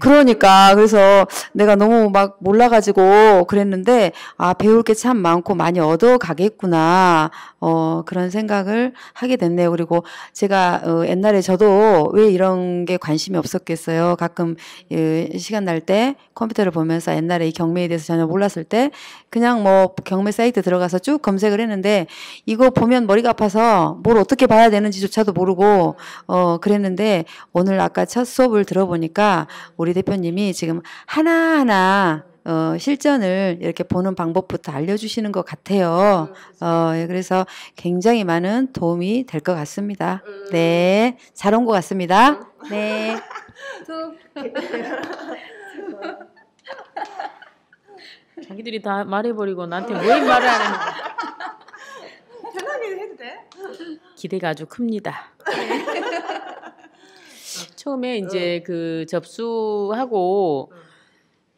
그러니까 그래서 내가 너무 막 몰라가지고 그랬는데 배우는데 아 배울 게 참 많고 많이 얻어 가겠구나 어 그런 생각을 하게 됐네요. 그리고 제가 어, 옛날에 저도 왜 이런 게 관심이 없었겠어요. 가끔 예, 시간 날 때 컴퓨터를 보면서 옛날에 이 경매에 대해서 전혀 몰랐을 때 그냥 뭐 경매 사이트 들어가서 쭉 검색을 했는데 이거 보면 머리가 아파서 뭘 어떻게 봐야 되는지조차도 모르고 어 그랬는데 오늘 아까 첫 수업을 들어보니까 우리 대표님이 지금 하나하나 어, 실전을 이렇게 보는 방법부터 알려주시는 것 같아요. 음, 어, 그래서 굉장히 많은 도움이 될 것 같습니다. 음. 네, 잘 온 것 같습니다. 음. 네. 자기들이 다 말해버리고 나한테 뭘 말을 하는 거야. 편하게 해도 돼? 기대가 아주 큽니다. 네. 처음에 이제 어. 그 접수하고 어.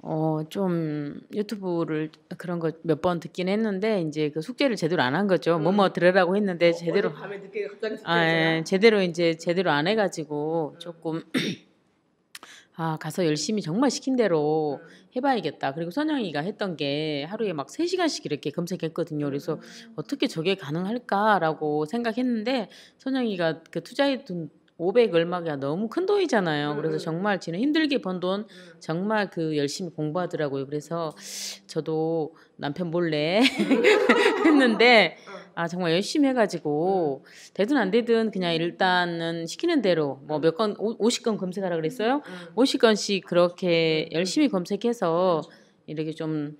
어, 좀 유튜브를 그런 거 몇 번 듣긴 했는데 이제 그 숙제를 제대로 안 한 거죠. 뭐뭐 뭐 들으라고 했는데 어, 제대로 밤에 늦게 갑자기 아, 예, 제대로 이제 제대로 안 해가지고 음. 조금 아 가서 열심히 정말 시킨 대로 음. 해봐야겠다. 그리고 선영이가 했던 게 하루에 막 3시간씩 이렇게 검색했거든요. 그래서 음. 어떻게 저게 가능할까라고 생각했는데 선영이가 그 투자해둔 500 얼마가 너무 큰 돈이잖아요. 음. 그래서 음. 정말 지는 힘들게 번돈 음. 정말 그 열심히 공부하더라고요. 그래서 저도 남편 몰래 했는데 어. 아 정말 열심히 해가지고 음. 되든 안 되든 그냥 일단은 시키는 대로 뭐 몇 건 50건 검색하라 그랬어요. 50건씩 그렇게 열심히 검색해서 이렇게 좀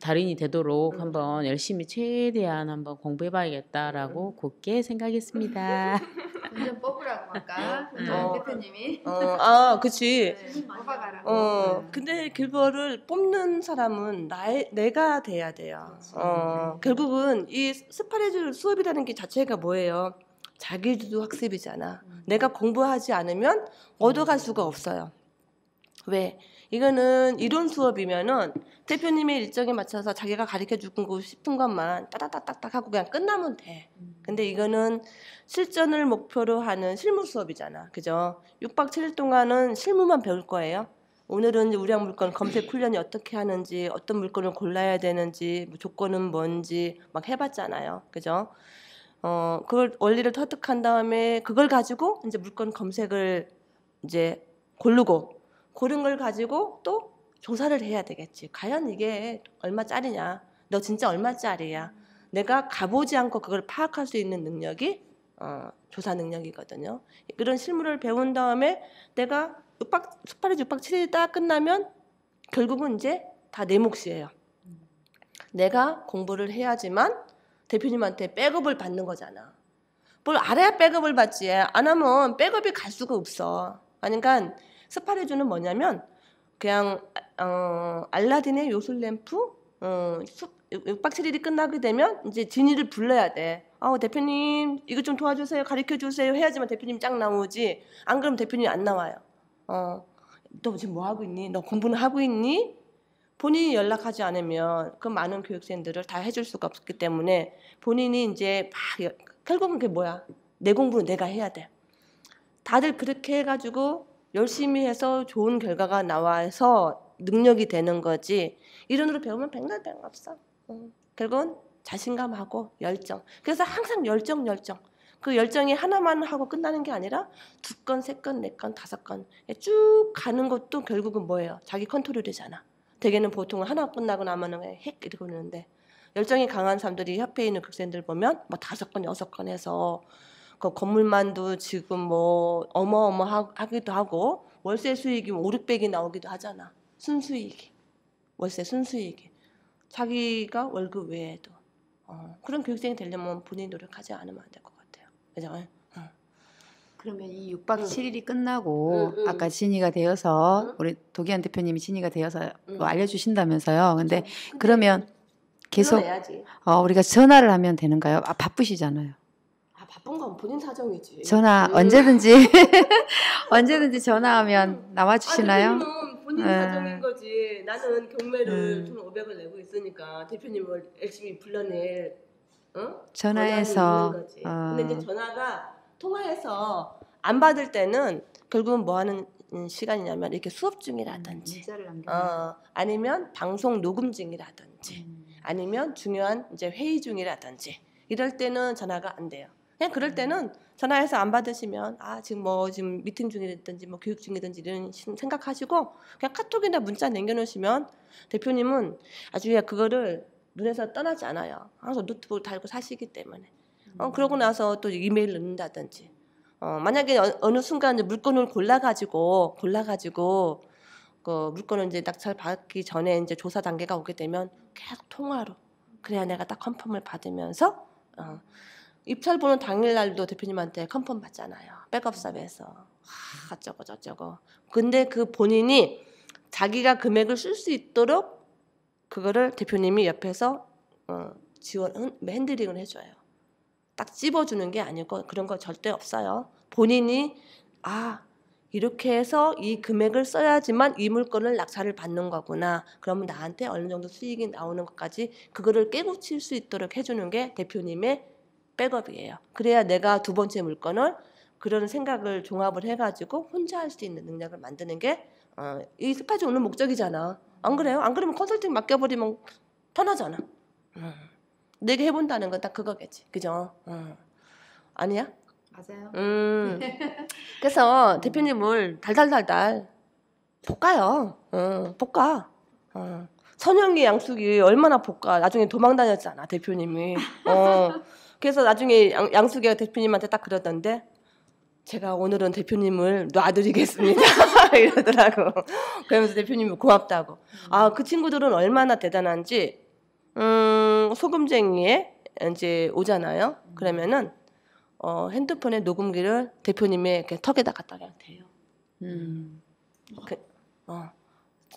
달인이 되도록 음. 한번 열심히 최대한 한번 공부해봐야겠다라고 곧게 음. 생각했습니다. 완 뽑으라고 아까 어, 어. 대표님이. 어, 아, 그치. 네. 음. 뽑아가라 어, 네. 근데 그거를 뽑는 사람은 나 내가 돼야 돼요. 어, 결국은 이 스파레즈 수업이라는 게 자체가 뭐예요? 자기주도 학습이잖아. 내가 공부하지 않으면 얻어갈 수가 없어요. 왜? 이거는 이론 수업이면은 대표님의 일정에 맞춰서 자기가 가르쳐 주고 싶은 것만 따닥따닥딱 하고 그냥 끝나면 돼. 근데 이거는 실전을 목표로 하는 실무 수업이잖아. 그죠? 6박 7일 동안은 실무만 배울 거예요. 오늘은 우량 물건 검색 훈련이 어떻게 하는지, 어떤 물건을 골라야 되는지, 뭐 조건은 뭔지 막 해봤잖아요. 그죠? 어, 그걸 원리를 터득한 다음에 그걸 가지고 이제 물건 검색을 이제 고르고 고른 걸 가지고 또 조사를 해야 되겠지. 과연 이게 얼마짜리냐? 너 진짜 얼마짜리야? 내가 가보지 않고 그걸 파악할 수 있는 능력이 어, 조사 능력이거든요. 그런 실물을 배운 다음에 내가 6박, 숙8일 6박 7일이 딱 끝나면 결국은 이제 다 내 몫이에요. 내가 공부를 해야지만 대표님한테 백업을 받는 거잖아. 뭘 알아야 백업을 받지. 안 하면 백업이 갈 수가 없어. 그러니까 스파레주는 뭐냐면 그냥 어, 알라딘의 요술 램프 어, 육박 7일이 끝나게 되면 이제 진이를 불러야 돼. 아우 어, 대표님 이거 좀 도와주세요. 가르쳐 주세요. 해야지만 대표님 짱 나오지. 안 그러면 대표님 안 나와요. 어, 너 지금 뭐 하고 있니? 너 공부는 하고 있니? 본인이 연락하지 않으면 그 많은 교육생들을 다 해줄 수가 없기 때문에 본인이 이제 막 결국은 그게 뭐야? 내 공부는 내가 해야 돼. 다들 그렇게 해가지고 열심히 해서 좋은 결과가 나와서 능력이 되는 거지 이론으로 배우면 백날 백날 없어. 응. 결국은 자신감하고 열정. 그래서 항상 열정 열정. 그 열정이 하나만 하고 끝나는 게 아니라 두 건, 세 건, 네 건, 다섯 건쭉 가는 것도 결국은 뭐예요? 자기 컨트롤이잖아. 대개는 보통 은 하나 끝나고 나면은 핵 이러고 있는데 열정이 강한 사람들이 협회에 있는 극생들 보면 뭐 다섯 건, 여섯 건 해서 그 건물만도 지금 뭐 어마어마하기도 하고 월세 수익이 5, 뭐 600이 나오기도 하잖아. 순수익이. 월세 순수익이. 자기가 월급 외에도. 어, 그런 교육생이 되려면 본인이 노력하지 않으면 안 될 것 같아요. 그죠? 어. 그러면 이 6박 7일이 끝나고 응, 응. 아까 진이가 되어서 응? 우리 도기한 대표님이 진이가 되어서 뭐 알려주신다면서요. 근데, 근데 그러면 계속 어, 우리가 전화를 하면 되는가요? 아, 바쁘시잖아요. 바쁜 건 본인 사정이지. 전화 음. 언제든지 언제든지 전화하면 음. 나와 주시나요? 아, 대표님은 본인 네. 사정인 거지. 나는 경매를 돈 음. 500을 내고 있으니까 대표님을 뭐 열심히 불러낼 어? 전화해서 어. 근데 이제 전화가 통화해서 안 받을 때는 결국은 뭐 하는 시간이냐면 이렇게 수업 중이라든지 음, 어, 아니면 방송 녹음 중이라든지 음. 아니면 중요한 이제 회의 중이라든지 이럴 때는 전화가 안 돼요. 그냥 그럴 때는 전화해서 안 받으시면 아 지금 뭐 지금 미팅 중이든지 뭐 교육 중이든지 이런 생각하시고 그냥 카톡이나 문자 남겨놓으시면 대표님은 아주 그냥 그거를 눈에서 떠나지 않아요. 항상 노트북 달고 사시기 때문에. 어 음. 그러고 나서 또 이메일 넣는다든지. 어 만약에 어, 느 순간 물건을 골라가지고 골라가지고 그 물건을 이제 낙찰 받기 전에 이제 조사 단계가 오게 되면 계속 통화로 그래야 내가 딱 컨펌을 받으면서 어. 입찰 보는 당일날도 대표님한테 컨펌 받잖아요. 백업 사업에서. 하, 어쩌고 저쩌고. 근데 그 본인이 자기가 금액을 쓸 수 있도록 그거를 대표님이 옆에서 어, 지원, 핸드링을 해줘요. 딱집어주는게 아니고 그런 거 절대 없어요. 본인이 아 이렇게 해서 이 금액을 써야지만 이 물건을 낙찰을 받는 거구나. 그러면 나한테 어느 정도 수익이 나오는 것까지 그거를 깨우칠 수 있도록 해주는 게 대표님의 백업이에요. 그래야 내가 두 번째 물건을 그런 생각을 종합을 해가지고 혼자 할 수 있는 능력을 만드는 게이 어, 스파지 오는 목적이잖아. 안 그래요? 안 그러면 컨설팅 맡겨버리면 편하잖아. 음. 내게 해본다는 건 딱 그거겠지. 그죠? 음. 아니야? 맞아요. 음. 그래서 대표님을 달달달달 볶아요. 음, 볶아. 음. 어. 선영이 양숙이 얼마나 볶아. 나중에 도망 다녔잖아, 대표님이. 어. 그래서 나중에 양, 양수경 대표님한테 딱 그러던데 제가 오늘은 대표님을 놔드리겠습니다. 이러더라고. 그러면서 대표님이 고맙다고. 아, 그 친구들은 얼마나 대단한지, 음, 소금쟁이에 이제 오잖아요. 그러면은, 어, 핸드폰에 녹음기를 대표님의 턱에다 갖다 대요. 음. 그, 어.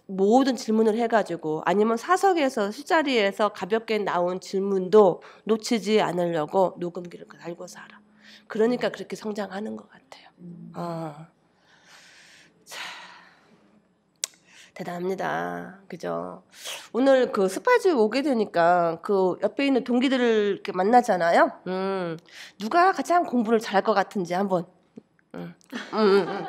모든 질문을 해가지고 아니면 사석에서 술자리에서 가볍게 나온 질문도 놓치지 않으려고 녹음기를 달고 살아. 그러니까 그렇게 성장하는 것 같아요. 음. 어. 대단합니다. 그죠? 오늘 그 스파이즈 오게 되니까 그 옆에 있는 동기들을 이렇게 만나잖아요. 음, 누가 가장 공부를 잘할 것 같은지 한번. 음, 음, 음. 음.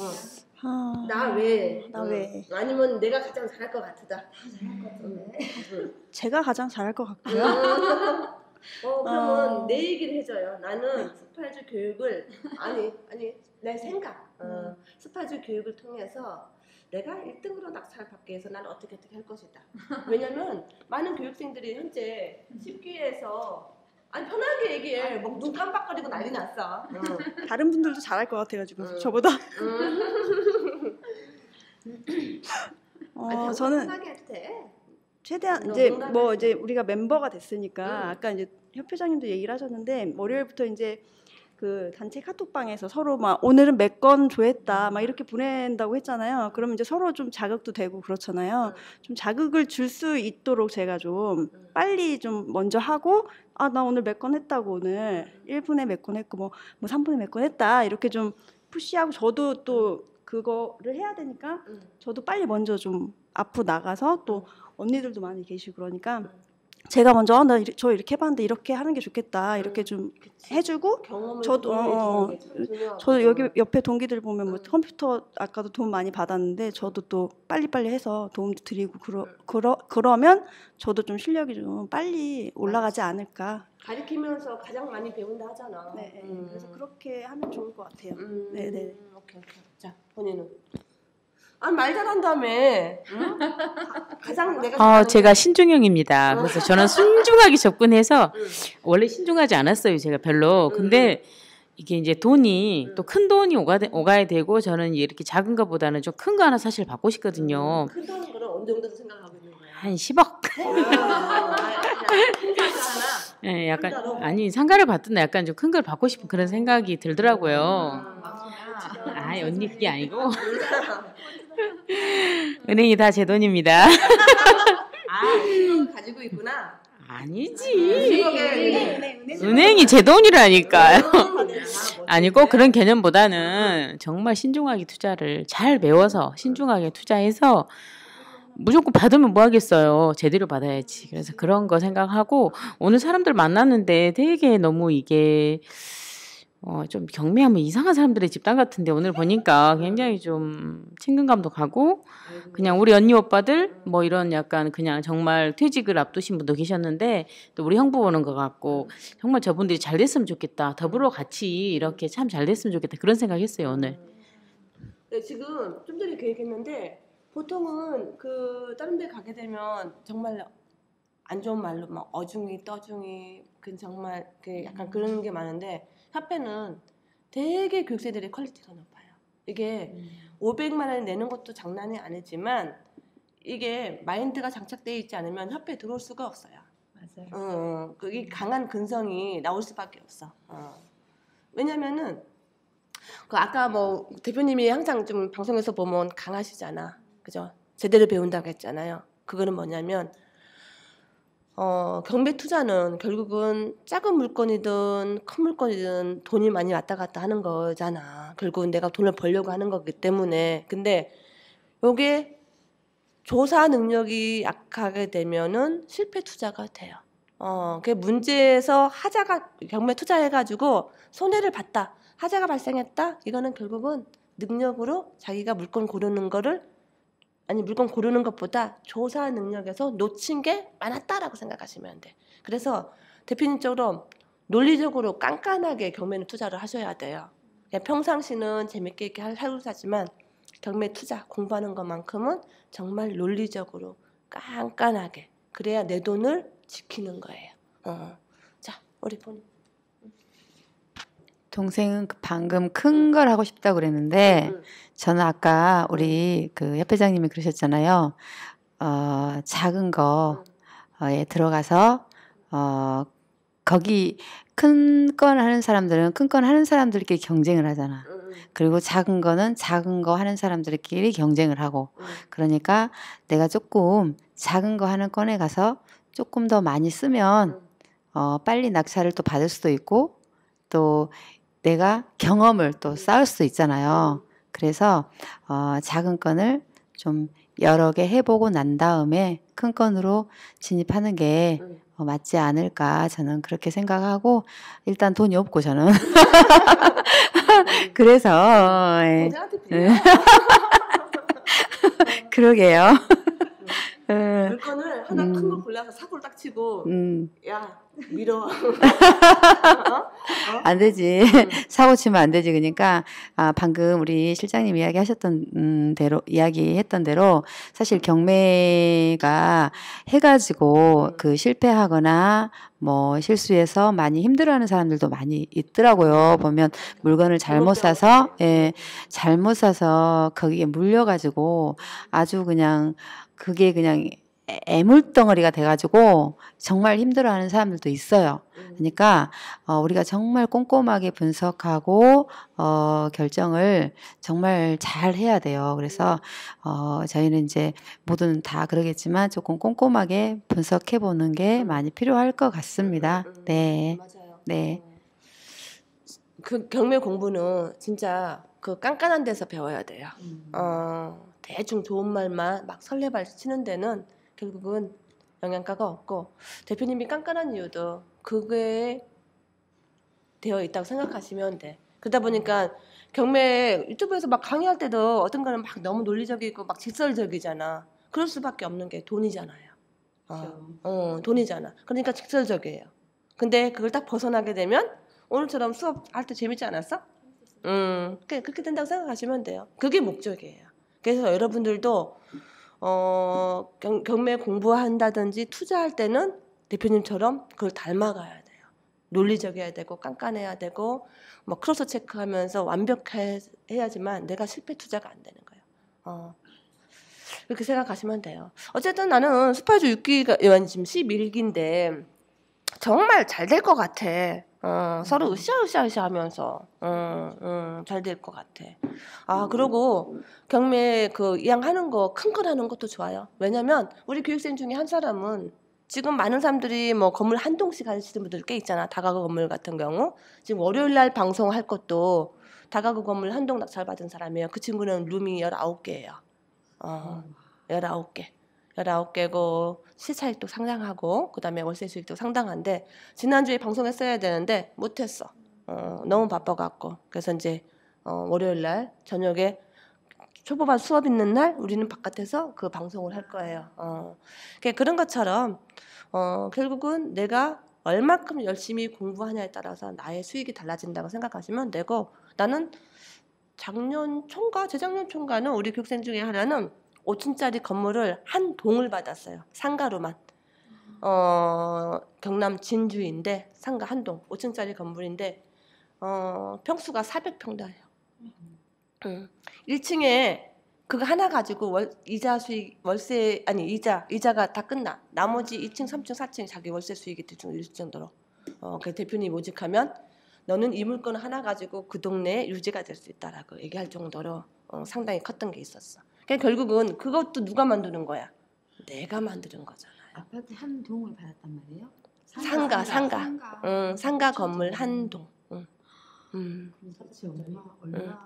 음. 아, 나 왜? 나 어. 왜? 아니면 내가 가장 잘할 것 같다. 잘할 것 같은데. 음. 제가 가장 잘할 것 같고요. 음. 어 그러면 어. 내 얘기를 해줘요. 나는 네. 스파이즈 교육을 아니 아니 내 생각. 어, 음. 스파이즈 교육을 통해서 내가 1등으로 낙찰 받기 위해서 나는 어떻게 어떻게 할 것이다. 왜냐면 많은 교육생들이 현재 10기에서 아니 편하게 얘기해. 막눈탐빡거리고 뭐 난리 났어. 어, 다른 분들도 잘할 것 같아가지고 응. 저보다. 어, 아니, 저는 편하게 해도 돼. 최대한 이제 뭐 이제 우리가 멤버가 됐으니까 응. 아까 이제 협회장님도 얘기를 하셨는데 월요일부터 이제 그 단체 카톡방에서 서로 막 오늘은 몇 건 조했다 막 이렇게 보낸다고 했잖아요. 그러면 이제 서로 좀 자극도 되고 그렇잖아요. 좀 자극을 줄 수 있도록 제가 좀 빨리 좀 먼저 하고 아, 나 오늘 몇 건 했다고 오늘 1분에 몇 건 했고 뭐, 뭐 3분에 몇 건 했다. 이렇게 좀 푸시하고 저도 또 그거를 해야 되니까 음. 저도 빨리 먼저 좀 앞으로 나가서 또 음. 언니들도 많이 계시고 그러니까 음. 제가 먼저 어, 아, 나저 이렇게 해봤는데 이렇게 하는 게 좋겠다 음, 이렇게 좀 그치. 해주고 저도 어, 어 저도 여기 옆에 동기들 보면 뭐 음. 컴퓨터 아까도 도움 많이 받았는데 저도 또 빨리빨리 해서 도움 드리고 그러, 그러 그러면 저도 좀 실력이 좀 빨리 올라가지 않을까 가르키면서 가장 많이 배운다 하잖아 네, 네, 음. 그래서 그렇게 하면 좋을 것 같아요 음. 네네 네. 오케이 오케이 자 본인은 아, 말 잘한다며. 응? 가장 내가. 어, 제가 신중형입니다. 어. 그래서 저는 순중하게 접근해서, 응. 원래 신중하지 않았어요, 제가 별로. 근데, 응. 이게 이제 돈이, 또 큰 돈이 오가, 오가야 되고, 저는 이렇게 작은 것보다는 좀 큰 거 하나 사실 받고 싶거든요. 큰 돈은 그럼 어느 정도 생각하고 있는 거예요? 한 10억. 예, 네, 약간 아니 상가를 받든 약간 좀 큰 걸 받고 싶은 그런 생각이 들더라고요. 아, 아, 아, 아 언니 그게 아니고 은행이 다 제 돈입니다. 아, 신용 가지고 있구나. 아니지. 아, 은행이 제 돈이라니까요. 아니 꼭 그런 개념보다는 정말 신중하게 투자를 잘 배워서 신중하게 투자해서 무조건 받으면 뭐 하겠어요. 제대로 받아야지. 그래서 그런 거 생각하고 오늘 사람들 만났는데 되게 너무 이게 어, 좀 경매하면 이상한 사람들의 집단 같은데 오늘 보니까 굉장히 좀 친근감도 가고 그냥 우리 언니 오빠들 뭐 이런 약간 그냥 정말 퇴직을 앞두신 분도 계셨는데 또 우리 형부 보는것 같고 정말 저분들이 잘 됐으면 좋겠다 더불어 같이 이렇게 참 잘 됐으면 좋겠다 그런 생각했어요 오늘. 네 지금 좀 전에 계획했는데 그 보통은 그 다른 데 가게 되면 정말 안 좋은 말로 막 어중이 떠중이 그 정말 그 약간 그런 게 많은데 카페는 되게 교육생들의 퀄리티가 높아요. 이게 음. 500만 원 내는 것도 장난이 아니지만 이게 마인드가 장착되어 있지 않으면 협회에 들어올 수가 없어요. 맞아요. 어, 어. 그게 음. 강한 근성이 나올 수밖에 없어. 어. 왜냐면은 그 아까 뭐 대표님이 항상 좀 방송에서 보면 강하시잖아. 그죠? 제대로 배운다고 했잖아요. 그거는 뭐냐면 어, 경매 투자는 결국은 작은 물건이든 큰 물건이든 돈이 많이 왔다 갔다 하는 거잖아. 결국은 내가 돈을 벌려고 하는 거기 때문에. 근데 요게 조사 능력이 약하게 되면은 실패 투자가 돼요. 어, 그 문제에서 하자가 경매 투자해가지고 손해를 봤다, 하자가 발생했다. 이거는 결국은 능력으로 자기가 물건 고르는 거를 아니 물건 고르는 것보다 조사 능력에서 놓친 게 많았다라고 생각하시면 돼. 그래서 대표님처럼 논리적으로 깐깐하게 경매는 투자를 하셔야 돼요. 예, 평상시는 재밌게 이렇게 하고 사지만 경매 투자 공부하는 것만큼은 정말 논리적으로 깐깐하게 그래야 내 돈을 지키는 거예요. 어. 자 우리 본. 동생은 그 방금 큰 걸 하고 싶다 고 그랬는데 음, 음. 저는 아까 우리 그 협회장님이 그러셨잖아요. 어, 작은 거에 음. 어, 예, 들어가서 어, 거기 큰 건 하는 사람들은 큰 건 하는 사람들끼리 경쟁을 하잖아. 그리고 작은 거는 작은 거 하는 사람들끼리 경쟁을 하고. 그러니까 내가 조금 작은 거 하는 건에 가서 조금 더 많이 쓰면 어, 빨리 낙찰을 또 받을 수도 있고 또 내가 경험을 또 쌓을 수 있잖아요. 그래서 어, 작은 건을 좀 여러 개 해보고 난 다음에 큰 건으로 진입하는 게 어, 맞지 않을까 저는 그렇게 생각하고 일단 돈이 없고 저는 그래서 예. 예. 그러게요. 물건을 예. 그 하나 음. 큰걸 골라서 사고를 딱 치고 음. 야 밀어. 어? 안 되지. 어? 음. 사고 치면 안 되지. 그러니까 아, 방금 우리 실장님 이야기하셨던 음, 대로 이야기했던 대로 사실 경매가 해가지고 음. 그 실패하거나 뭐 실수해서 많이 힘들어하는 사람들도 많이 있더라고요. 보면 물건을 잘못 그렇죠. 사서 예, 음. 잘못 사서 거기에 물려가지고 아주 그냥 그게 그냥 애물덩어리가 돼가지고 정말 힘들어하는 사람들도 있어요. 음. 그러니까 어, 우리가 정말 꼼꼼하게 분석하고 어, 결정을 정말 잘 해야 돼요. 그래서 어, 저희는 이제 모든 다 그러겠지만 조금 꼼꼼하게 분석해 보는 게 많이 필요할 것 같습니다. 음, 음, 네, 네. 어. 그 경매 공부는 진짜 그 깐깐한 데서 배워야 돼요. 어, 대충 좋은 말만 막 설레발 치는 데는 결국은 영양가가 없고 대표님이 깐깐한 이유도 그게 되어 있다고 생각하시면 돼. 그러다 보니까 경매 유튜브에서 막 강의할 때도 어떤 거는 막 너무 논리적이고 막 직설적이잖아. 그럴 수밖에 없는 게 돈이잖아요. 아, 어, 돈이잖아. 그러니까 직설적이에요. 근데 그걸 딱 벗어나게 되면 오늘처럼 수업 할 때 재밌지 않았어? 음, 그렇게 된다고 생각하시면 돼요. 그게 목적이에요. 그래서 여러분들도 어, 경매 공부한다든지 투자할 때는 대표님처럼 그걸 닮아가야 돼요. 논리적이어야 되고 깐깐해야 되고 뭐 크로스 체크하면서 완벽해야지만 내가 실패 투자가 안 되는 거예요. 어. 이렇게 생각하시면 돼요. 어쨌든 나는 스파이주 6기가 지금 11기인데 정말 잘 될 것 같아. 어, 서로 으쌰으쌰으쌰 하면서 음, 어, 어, 잘될 것 같아. 아 그리고 경매 그 이양하는 거큰건 하는 것도 좋아요. 왜냐면 우리 교육생 중에 한 사람은 지금 많은 사람들이 뭐 건물 한 동씩 하시는 분들 꽤 있잖아. 다가구 건물 같은 경우 지금 월요일 날 방송할 것도 다가구 건물 한 동 낙찰 받은 사람이에요. 그 친구는 룸이 1 9 개예요 어, 열아개 1 9 개고 시차익도 상당하고 그다음에 월세 수익도 상당한데 지난주에 방송했어야 되는데 못했어. 어, 너무 바빠갖고 그래서 이제 어, 월요일 날 저녁에 초보반 수업 있는 날 우리는 바깥에서 그 방송을 할 거예요. 어. 그 그런 것처럼 어, 결국은 내가 얼마큼 열심히 공부하냐에 따라서 나의 수익이 달라진다고 생각하시면 되고 나는 작년 총과 재작년 총과는 우리 교육생 중에 하나는 5층짜리 건물을 한 동을 받았어요. 상가로만. 어, 경남 진주인데 상가 한 동, 5층짜리 건물인데 어, 평수가 400평대예요. 음. 1층에 음. 그거 하나 가지고 월, 이자 수익 월세 아니 이자 이자가 다 끝나. 나머지 2층, 3층, 4층 자기 월세 수익이 대충 일 정도로. 어, 그 대표님 모직하면 너는 이 물건 하나 가지고 그 동네에 유지가 될 수 있다라고 얘기할 정도로 어, 상당히 컸던 게 있었어. 그러니까 결국은 그것도 누가 만드는 거야? 내가 만드는 거잖아요. 아파트 한 동을 받았단 말이에요? 상가, 상가. 상가, 상가. 응, 상가 건물 한 동. 응. 음. 얼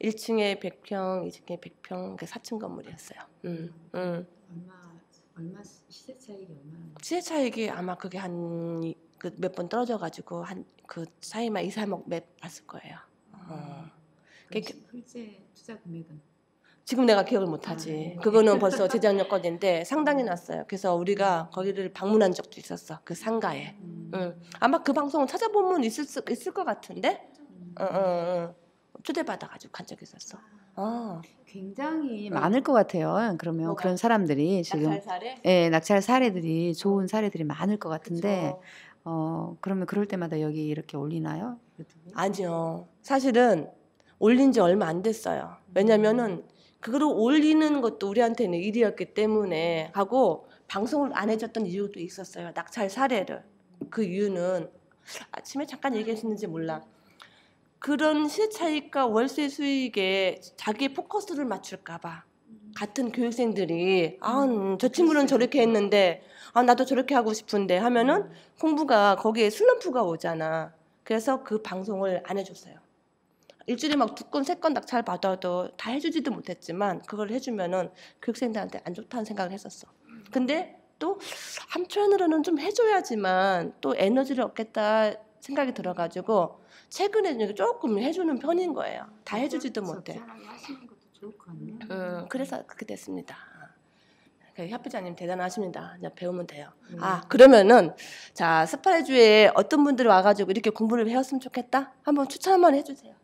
1층에 100평, 2층에 100평, 그러니까 4층 건물이었어요. 응. 응. 얼마 얼마 시세 차익이 얼마? 시세 차익이 아마 그게 한 그 몇 번 떨어져 가지고 한 그 사이만 2, 3억 몇 봤을 거예요. 아, 어. 그 실제 그러니까 투자 금액은 지금 내가 기억을 못하지. 아, 네. 그거는 벌써 재작년 건인데 상당히 났어요. 그래서 우리가 음. 거기를 방문한 적도 있었어. 그 상가에. 음. 응. 아마 그 방송을 찾아보면 있을 수, 있을 것 같은데. 음. 어, 어, 어. 초대받아가지고 간 적이 있었어. 어. 굉장히 많을 것 같아요. 그러면 뭐가? 그런 사람들이 지금 낙찰 사례? 예, 낙찰 사례들이 좋은 사례들이 많을 것 같은데 그쵸. 어 그러면 그럴 때마다 여기 이렇게 올리나요? 유튜브? 아니요. 사실은 올린 지 얼마 안 됐어요. 왜냐면은 그거를 올리는 것도 우리한테는 일이었기 때문에 하고 방송을 안 해줬던 이유도 있었어요. 낙찰 사례를. 그 이유는 아침에 잠깐 얘기하셨는지 몰라. 그런 시차익과 월세 수익에 자기의 포커스를 맞출까봐 같은 교육생들이 아저 음, 친구는 저렇게 했는데 아 나도 저렇게 하고 싶은데 하면은 공부가 거기에 슬럼프가 오잖아. 그래서 그 방송을 안 해줬어요. 일주일에 막두 건, 세건딱잘 받아도 다 해주지도 못했지만 그걸 해주면은 교육생들한테 안 좋다는 생각을 했었어. 근데 또 한편으로는 좀 해줘야지만 또 에너지를 얻겠다 생각이 들어가지고 최근에 조금 해주는 편인 거예요. 다 해주지도 못해. 음, 그래서 그렇게 됐습니다. 협회장님 그 대단하십니다. 그냥 배우면 돼요. 음. 아 그러면은 자 스파레주에 어떤 분들이 와가지고 이렇게 공부를 배웠으면 좋겠다. 한번 추천 한번 해주세요.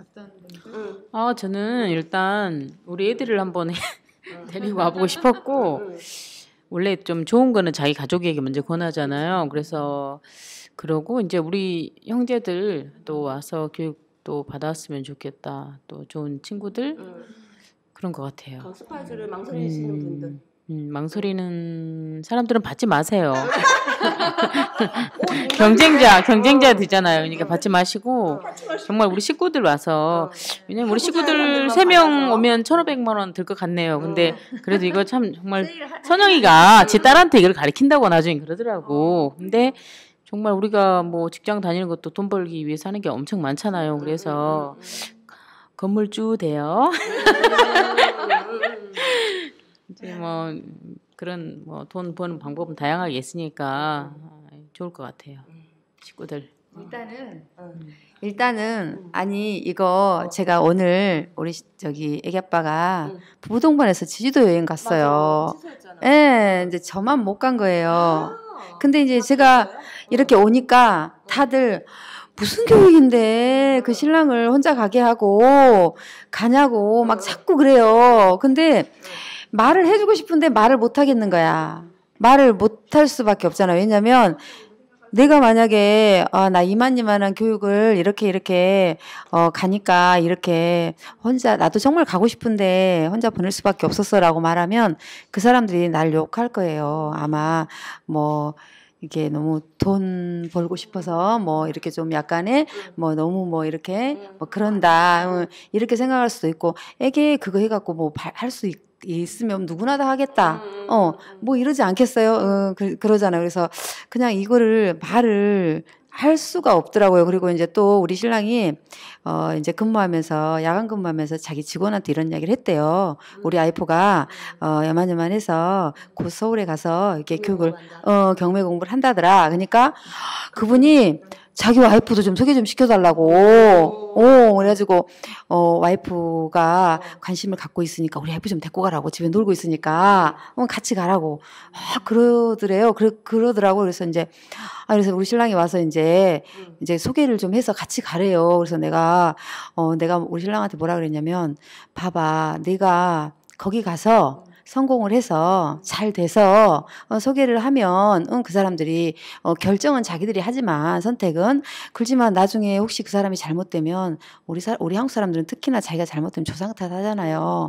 어떤 분들? 아 저는 일단 우리 애들을 한번 데리고 와보고 싶었고 원래 좀 좋은 거는 자기 가족에게 먼저 권하잖아요. 그래서 그러고 이제 우리 형제들 또 와서 교육도 받았으면 좋겠다. 또 좋은 친구들 그런 것 같아요. 스파이즈를 망설이시는 음. 분들. 음, 망설이는 사람들은 받지 마세요. 경쟁자, 어. 경쟁자 되잖아요. 그러니까 음. 받지 마시고 어. 정말 우리 식구들 와서 어. 왜냐면 우리 식구들 세 명 오면 천오백만 원 들 것 같네요. 근데 그래도 이거 참 정말 선영이가 제 딸한테 이걸 가르친다고 나중에 그러더라고. 근데 정말 우리가 뭐 직장 다니는 것도 돈 벌기 위해서 하는 게 엄청 많잖아요. 그래서 음, 음, 건물주 돼요. 이제 뭐 그런 뭐 돈 버는 방법은 다양하게 있으니까 좋을 것 같아요. 식구들. 일단은 어. 음. 일단은 음. 아니 이거 어. 제가 오늘 우리 저기 애기 아빠가 음. 부부동반에서 지지도 여행 갔어요. 예, 네, 이제 저만 못 간 거예요. 아. 근데 이제 아, 제가 어. 이렇게 오니까 다들 무슨 교육인데 그 신랑을 혼자 가게 하고 가냐고 막 자꾸 그래요. 근데 말을 해주고 싶은데 말을 못 하겠는 거야. 말을 못 할 수밖에 없잖아. 왜냐면 내가 만약에 아, 나 이만이만한 교육을 이렇게 이렇게 어, 가니까 이렇게 혼자 나도 정말 가고 싶은데 혼자 보낼 수밖에 없었어라고 말하면 그 사람들이 날 욕할 거예요. 아마 뭐 이게 너무 돈 벌고 싶어서 뭐 이렇게 좀 약간의 뭐 너무 뭐 이렇게 뭐 그런다 음, 이렇게 생각할 수도 있고 애기 그거 해갖고 뭐 할 수있으면 누구나 다 하겠다. 음, 음, 어, 뭐 이러지 않겠어요? 어, 그, 러잖아요 그래서 그냥 이거를 말을 할 수가 없더라고요. 그리고 이제 또 우리 신랑이 어 이제 근무하면서 야간 근무하면서 자기 직원한테 이런 이야기를 했대요. 우리 음. 아이포가 네. 어야만야만해서곧 서울에 가서 이렇게 교육을 한다. 어 경매 공부를 한다더라. 그러니까 아, 그분이 네. 자기 와이프도 좀 소개 좀 시켜달라고. 오, 오 어, 그래가지고, 어, 와이프가 관심을 갖고 있으니까 우리 와이프 좀 데리고 가라고. 집에 놀고 있으니까. 어, 같이 가라고. 아, 그러더래요. 그러, 그러더라고. 그래서 이제, 아, 그래서 우리 신랑이 와서 이제, 음. 이제 소개를 좀 해서 같이 가래요. 그래서 내가, 어, 내가 우리 신랑한테 뭐라 그랬냐면, 봐봐. 네가 거기 가서 성공을 해서 잘 돼서 어, 소개를 하면 응, 그 사람들이 어, 결정은 자기들이 하지만 선택은 그렇지만 나중에 혹시 그 사람이 잘못되면 우리 사, 우리 한국 사람들은 특히나 자기가 잘못되면 조상 탓하잖아요.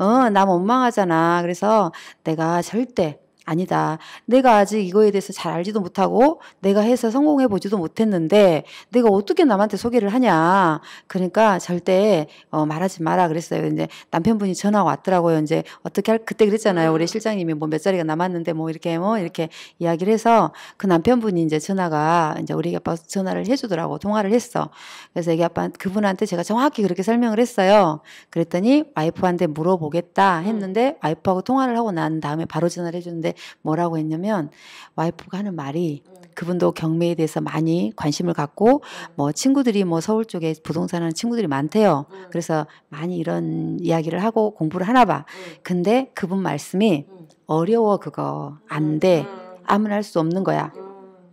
응, 나 원망하잖아. 그래서 내가 절대 아니다. 내가 아직 이거에 대해서 잘 알지도 못하고 내가 해서 성공해 보지도 못했는데 내가 어떻게 남한테 소개를 하냐. 그러니까 절대 어, 말하지 마라 그랬어요. 이제 남편분이 전화 왔더라고요. 이제 어떻게 할 그때 그랬잖아요. 우리 실장님이 뭐 몇 자리가 남았는데 뭐 이렇게 뭐 이렇게 이야기를 해서 그 남편분이 이제 전화가 이제 우리 아빠 전화를 해주더라고 통화를 했어. 그래서 애기 아빠 그분한테 제가 정확히 그렇게 설명을 했어요. 그랬더니 와이프한테 물어보겠다 음. 했는데 와이프하고 통화를 하고 난 다음에 바로 전화를 해주는데 뭐라고 했냐면 와이프가 하는 말이 음. 그분도 경매에 대해서 많이 관심을 갖고 음. 뭐 친구들이 뭐 서울 쪽에 부동산 하는 친구들이 많대요. 음. 그래서 많이 이런 이야기를 하고 공부를 하나 봐. 근데 그분 말씀이 어려워 그거 안 돼. 아무나 할 수 없는 거야.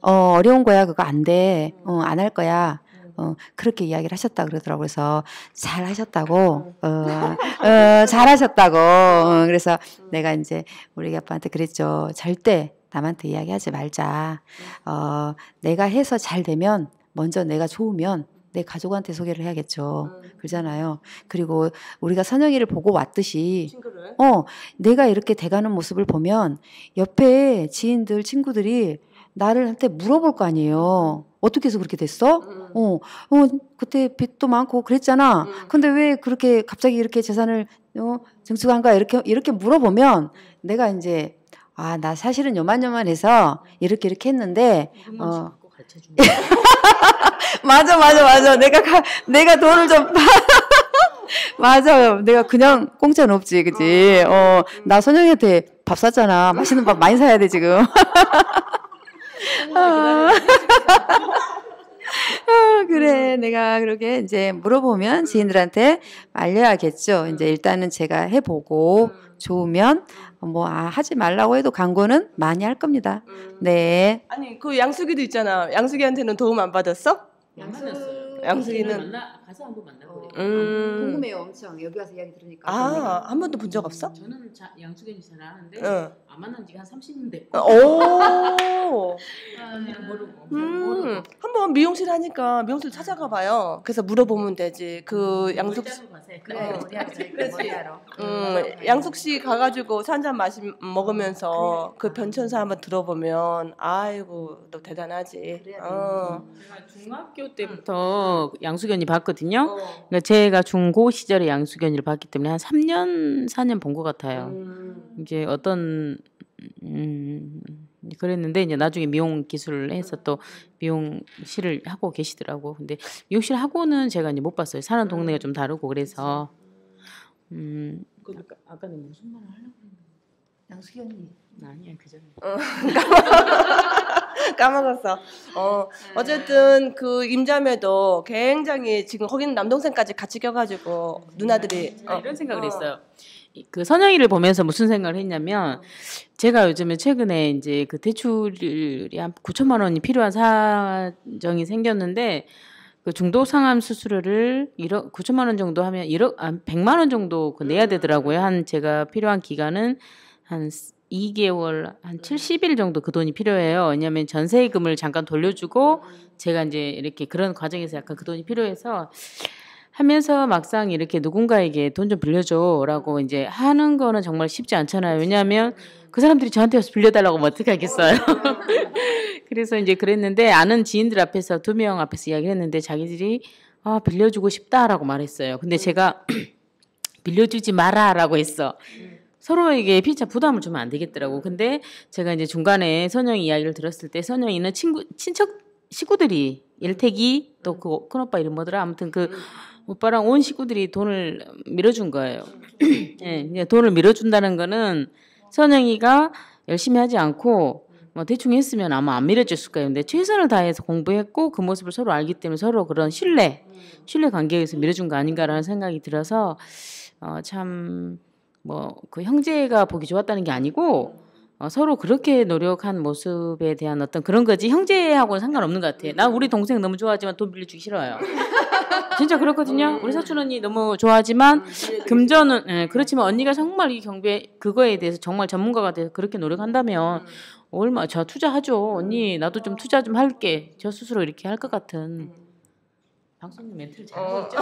어, 어려운 거야 그거 안 돼. 어, 안 할 거야. 어, 그렇게 이야기를 하셨다 그러더라고요. 그래서 잘 하셨다고, 어, 어, 어 잘 하셨다고. 어, 그래서 내가 이제 우리 아빠한테 그랬죠. 절대 남한테 이야기하지 말자. 어, 내가 해서 잘 되면 먼저 내가 좋으면 내 가족한테 소개를 해야겠죠. 음. 그러잖아요. 그리고 우리가 선영이를 보고 왔듯이 친구를? 어, 내가 이렇게 돼가는 모습을 보면 옆에 지인들, 친구들이 나를 한테 물어볼 거 아니에요. 어떻게 해서 그렇게 됐어? 음. 어, 어, 그때 빚도 많고 그랬잖아. 음. 근데 왜 그렇게 갑자기 이렇게 재산을 어, 증축한 가 이렇게, 이렇게 물어보면 내가 이제, 아, 나 사실은 요만요만해서 이렇게 이렇게 했는데, 어, 맞아, 맞아, 맞아. 내가, 가, 내가 돈을 좀. 맞아요. 내가 그냥 공짜는 없지, 그지? 아, 어, 음. 나 선영이한테 밥 샀잖아. 맛있는 밥 많이 사야 돼, 지금. 아, 아, 그래. 내가 그렇게 이제 물어보면 지인들한테 말려야겠죠 이제 일단은 제가 해보고 음. 좋으면 뭐 아, 하지 말라고 해도 광고는 많이 할 겁니다. 음. 네. 아니 그 양숙이도 있잖아. 양숙이한테는 도움 안 받았어? 양숙. 양숙이는 그 가서 한번 만나고 래 어. 음. 궁금해요 엄청 여기 와서 이야기 들으니까. 아한 번도 본 적 없어? 음, 저는 양숙이 잘 아는데 어. 안 만난 지가 한 30년 됐고. 오. 어. 아, 네, 모르고. 음. 모르고. 한번 미용실 하니까 미용실 찾아가 봐요. 그래서 물어보면 되지. 그 음, 음, 양숙 씨. 그래, 그래, 음, 양숙 씨 가가지고 한잔 마시 먹으면서 아, 그래. 그 변천사 한번 들어보면 아이고 또 대단하지. 아, 그래, 어. 제가 중학교 음. 때부터 양숙연이 봤거든요. 어. 그러니까 제가 중고 시절에 양숙연이를 봤기 때문에 한 3년 4년 본 것 같아요. 음. 이제 어떤 음, 음, 그랬는데 이제 나중에 미용 기술을 해서 또 미용실을 하고 계시더라고. 근데 미용실 하고는 제가 이제 못 봤어요. 사는 동네가 좀 다르고 그래서. 음. 그러니까 아까 는 무슨 말을 하려고 했는데. 양수기 언니. 아니야 그 전에. 어. 까먹었어. 어, 어쨌든 그 임자매도 굉장히 지금 거기는 남동생까지 같이 껴가지고 음. 누나들이 어. 이런 생각을 어. 어. 했어요. 그 선영이를 보면서 무슨 생각을 했냐면 어. 제가 요즘에 최근에 이제 그 대출이 한 9천만 원이 필요한 사정이 생겼는데 그 중도 상암 수수료를 1억 9천만 원 정도 하면 1억 아 100만 원 정도 그 내야 음. 되더라고요. 한 제가 필요한 기간은 한 2개월 한 70일 음. 정도 그 돈이 필요해요. 왜냐하면 전세금을 잠깐 돌려주고 음. 제가 이제 이렇게 그런 과정에서 약간 그 돈이 필요해서 하면서 막상 이렇게 누군가에게 돈 좀 빌려줘라고 이제 하는 거는 정말 쉽지 않잖아요. 왜냐하면 그 사람들이 저한테 와서 빌려달라고 하면 어떻게 하겠어요. 그래서 이제 그랬는데 아는 지인들 앞에서 두 명 앞에서 이야기를 했는데 자기들이 아, 빌려주고 싶다라고 말했어요. 근데 제가 빌려주지 마라라고 했어. 서로에게 피자 부담을 주면 안 되겠더라고. 근데 제가 이제 중간에 선영이 이야기를 들었을 때 선영이는 친구 친척 식구들이 일태기또 그 큰 오빠 이름 뭐더라 아무튼 그 음. 오빠랑 온 식구들이 돈을 밀어준 거예요. 예, 돈을 밀어준다는 거는 선영이가 열심히 하지 않고 뭐 대충 했으면 아마 안 밀어줬을 거예요. 근데 최선을 다해서 공부했고 그 모습을 서로 알기 때문에 서로 그런 신뢰, 신뢰 관계에서 밀어준 거 아닌가라는 생각이 들어서 어, 참뭐 그 형제가 보기 좋았다는 게 아니고 어, 서로 그렇게 노력한 모습에 대한 어떤 그런 거지 형제하고는 상관없는 것 같아. 나 우리 동생 너무 좋아하지만 돈 빌려주기 싫어요. 진짜 그렇거든요. 우리 서춘 언니 너무 좋아하지만 금전은 예, 그렇지만 언니가 정말 이 경배 그거에 대해서 정말 전문가가 돼서 그렇게 노력한다면 얼마 저 투자하죠. 언니 나도 좀 투자 좀 할게. 저 스스로 이렇게 할 것 같은. 방송님 멘트를 잘하고 죠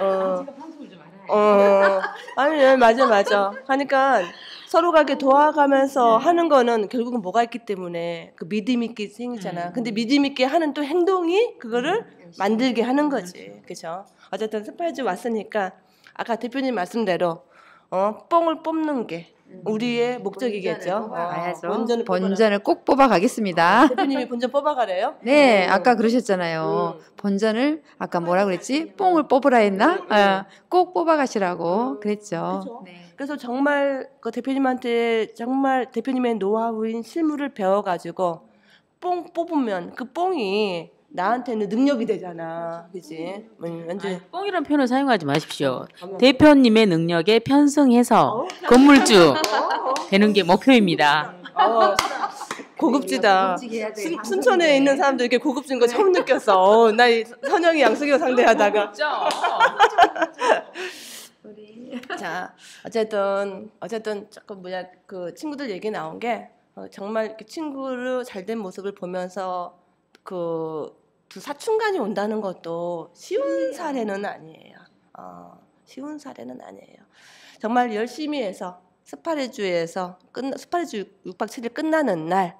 어. 어. 방송을 좀 알아야 어. 아니 맞아 맞아. 하니까 서로에게 도와가면서 네. 하는 거는 결국은 뭐가 있기 때문에 그 믿음 있게 생기잖아. 음. 근데 믿음 있게 하는 또 행동이 그거를 음. 그렇죠. 만들게 하는 거지. 그죠? 어쨌든 스파이즈 왔으니까 아까 대표님 말씀대로 어, 뽕을 뽑는 게 음, 우리의 목적이겠죠. 본전을, 본전을, 본전을 꼭 뽑아가겠습니다. 어, 대표님이 본전 뽑아가래요? 네, 음. 아까 그러셨잖아요. 음. 본전을 아까 뭐라 그랬지? 뽕을 뽑으라 했나? 음. 아, 꼭 뽑아가시라고 음. 그랬죠. 네. 그래서 정말 그 대표님한테 정말 대표님의 노하우인 실물을 배워가지고 뽕 뽑으면 그 뽕이 나한테는 능력이 되잖아. 그지? 완전 음. 음, 뻥이란 표현을 사용하지 마십시오. 어, 어, 어. 대표님의 능력에 편승해서 건물주 되는 게 목표입니다. 어, 고급지다. 순, 천에 있는 사람들 이렇게 고급진 거 처음 느꼈어. 어, 나 선영이 양수교 상대하다가. 자, 어쨌든 어쨌든 조금 뭐냐 그 친구들 얘기 나온 게 어, 정말 친구를 잘된 모습을 보면서 그그 사춘간이 온다는 것도 쉬운 음. 사례는 아니에요. 어, 쉬운 사례는 아니에요. 정말 열심히 해서 스파레주에서 끝 스파레주 6박 7일 끝나는 날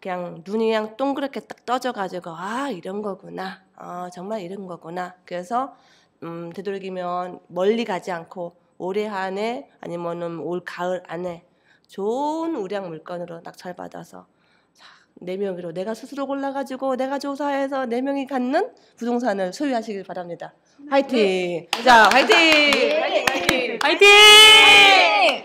그냥 눈이 그냥 동그랗게 딱 떠져가지고 아 이런 거구나 아 정말 이런 거구나 그래서 음 되도록이면 멀리 가지 않고 올해 안에 아니면은 올 가을 안에 좋은 우량 물건으로 낙찰 받아서 네 명으로 내가 스스로 골라가지고 내가 조사해서 네 명이 갖는 부동산을 소유하시길 바랍니다. 네. 화이팅! 자, 화이팅! 네. 화이팅! 화이팅!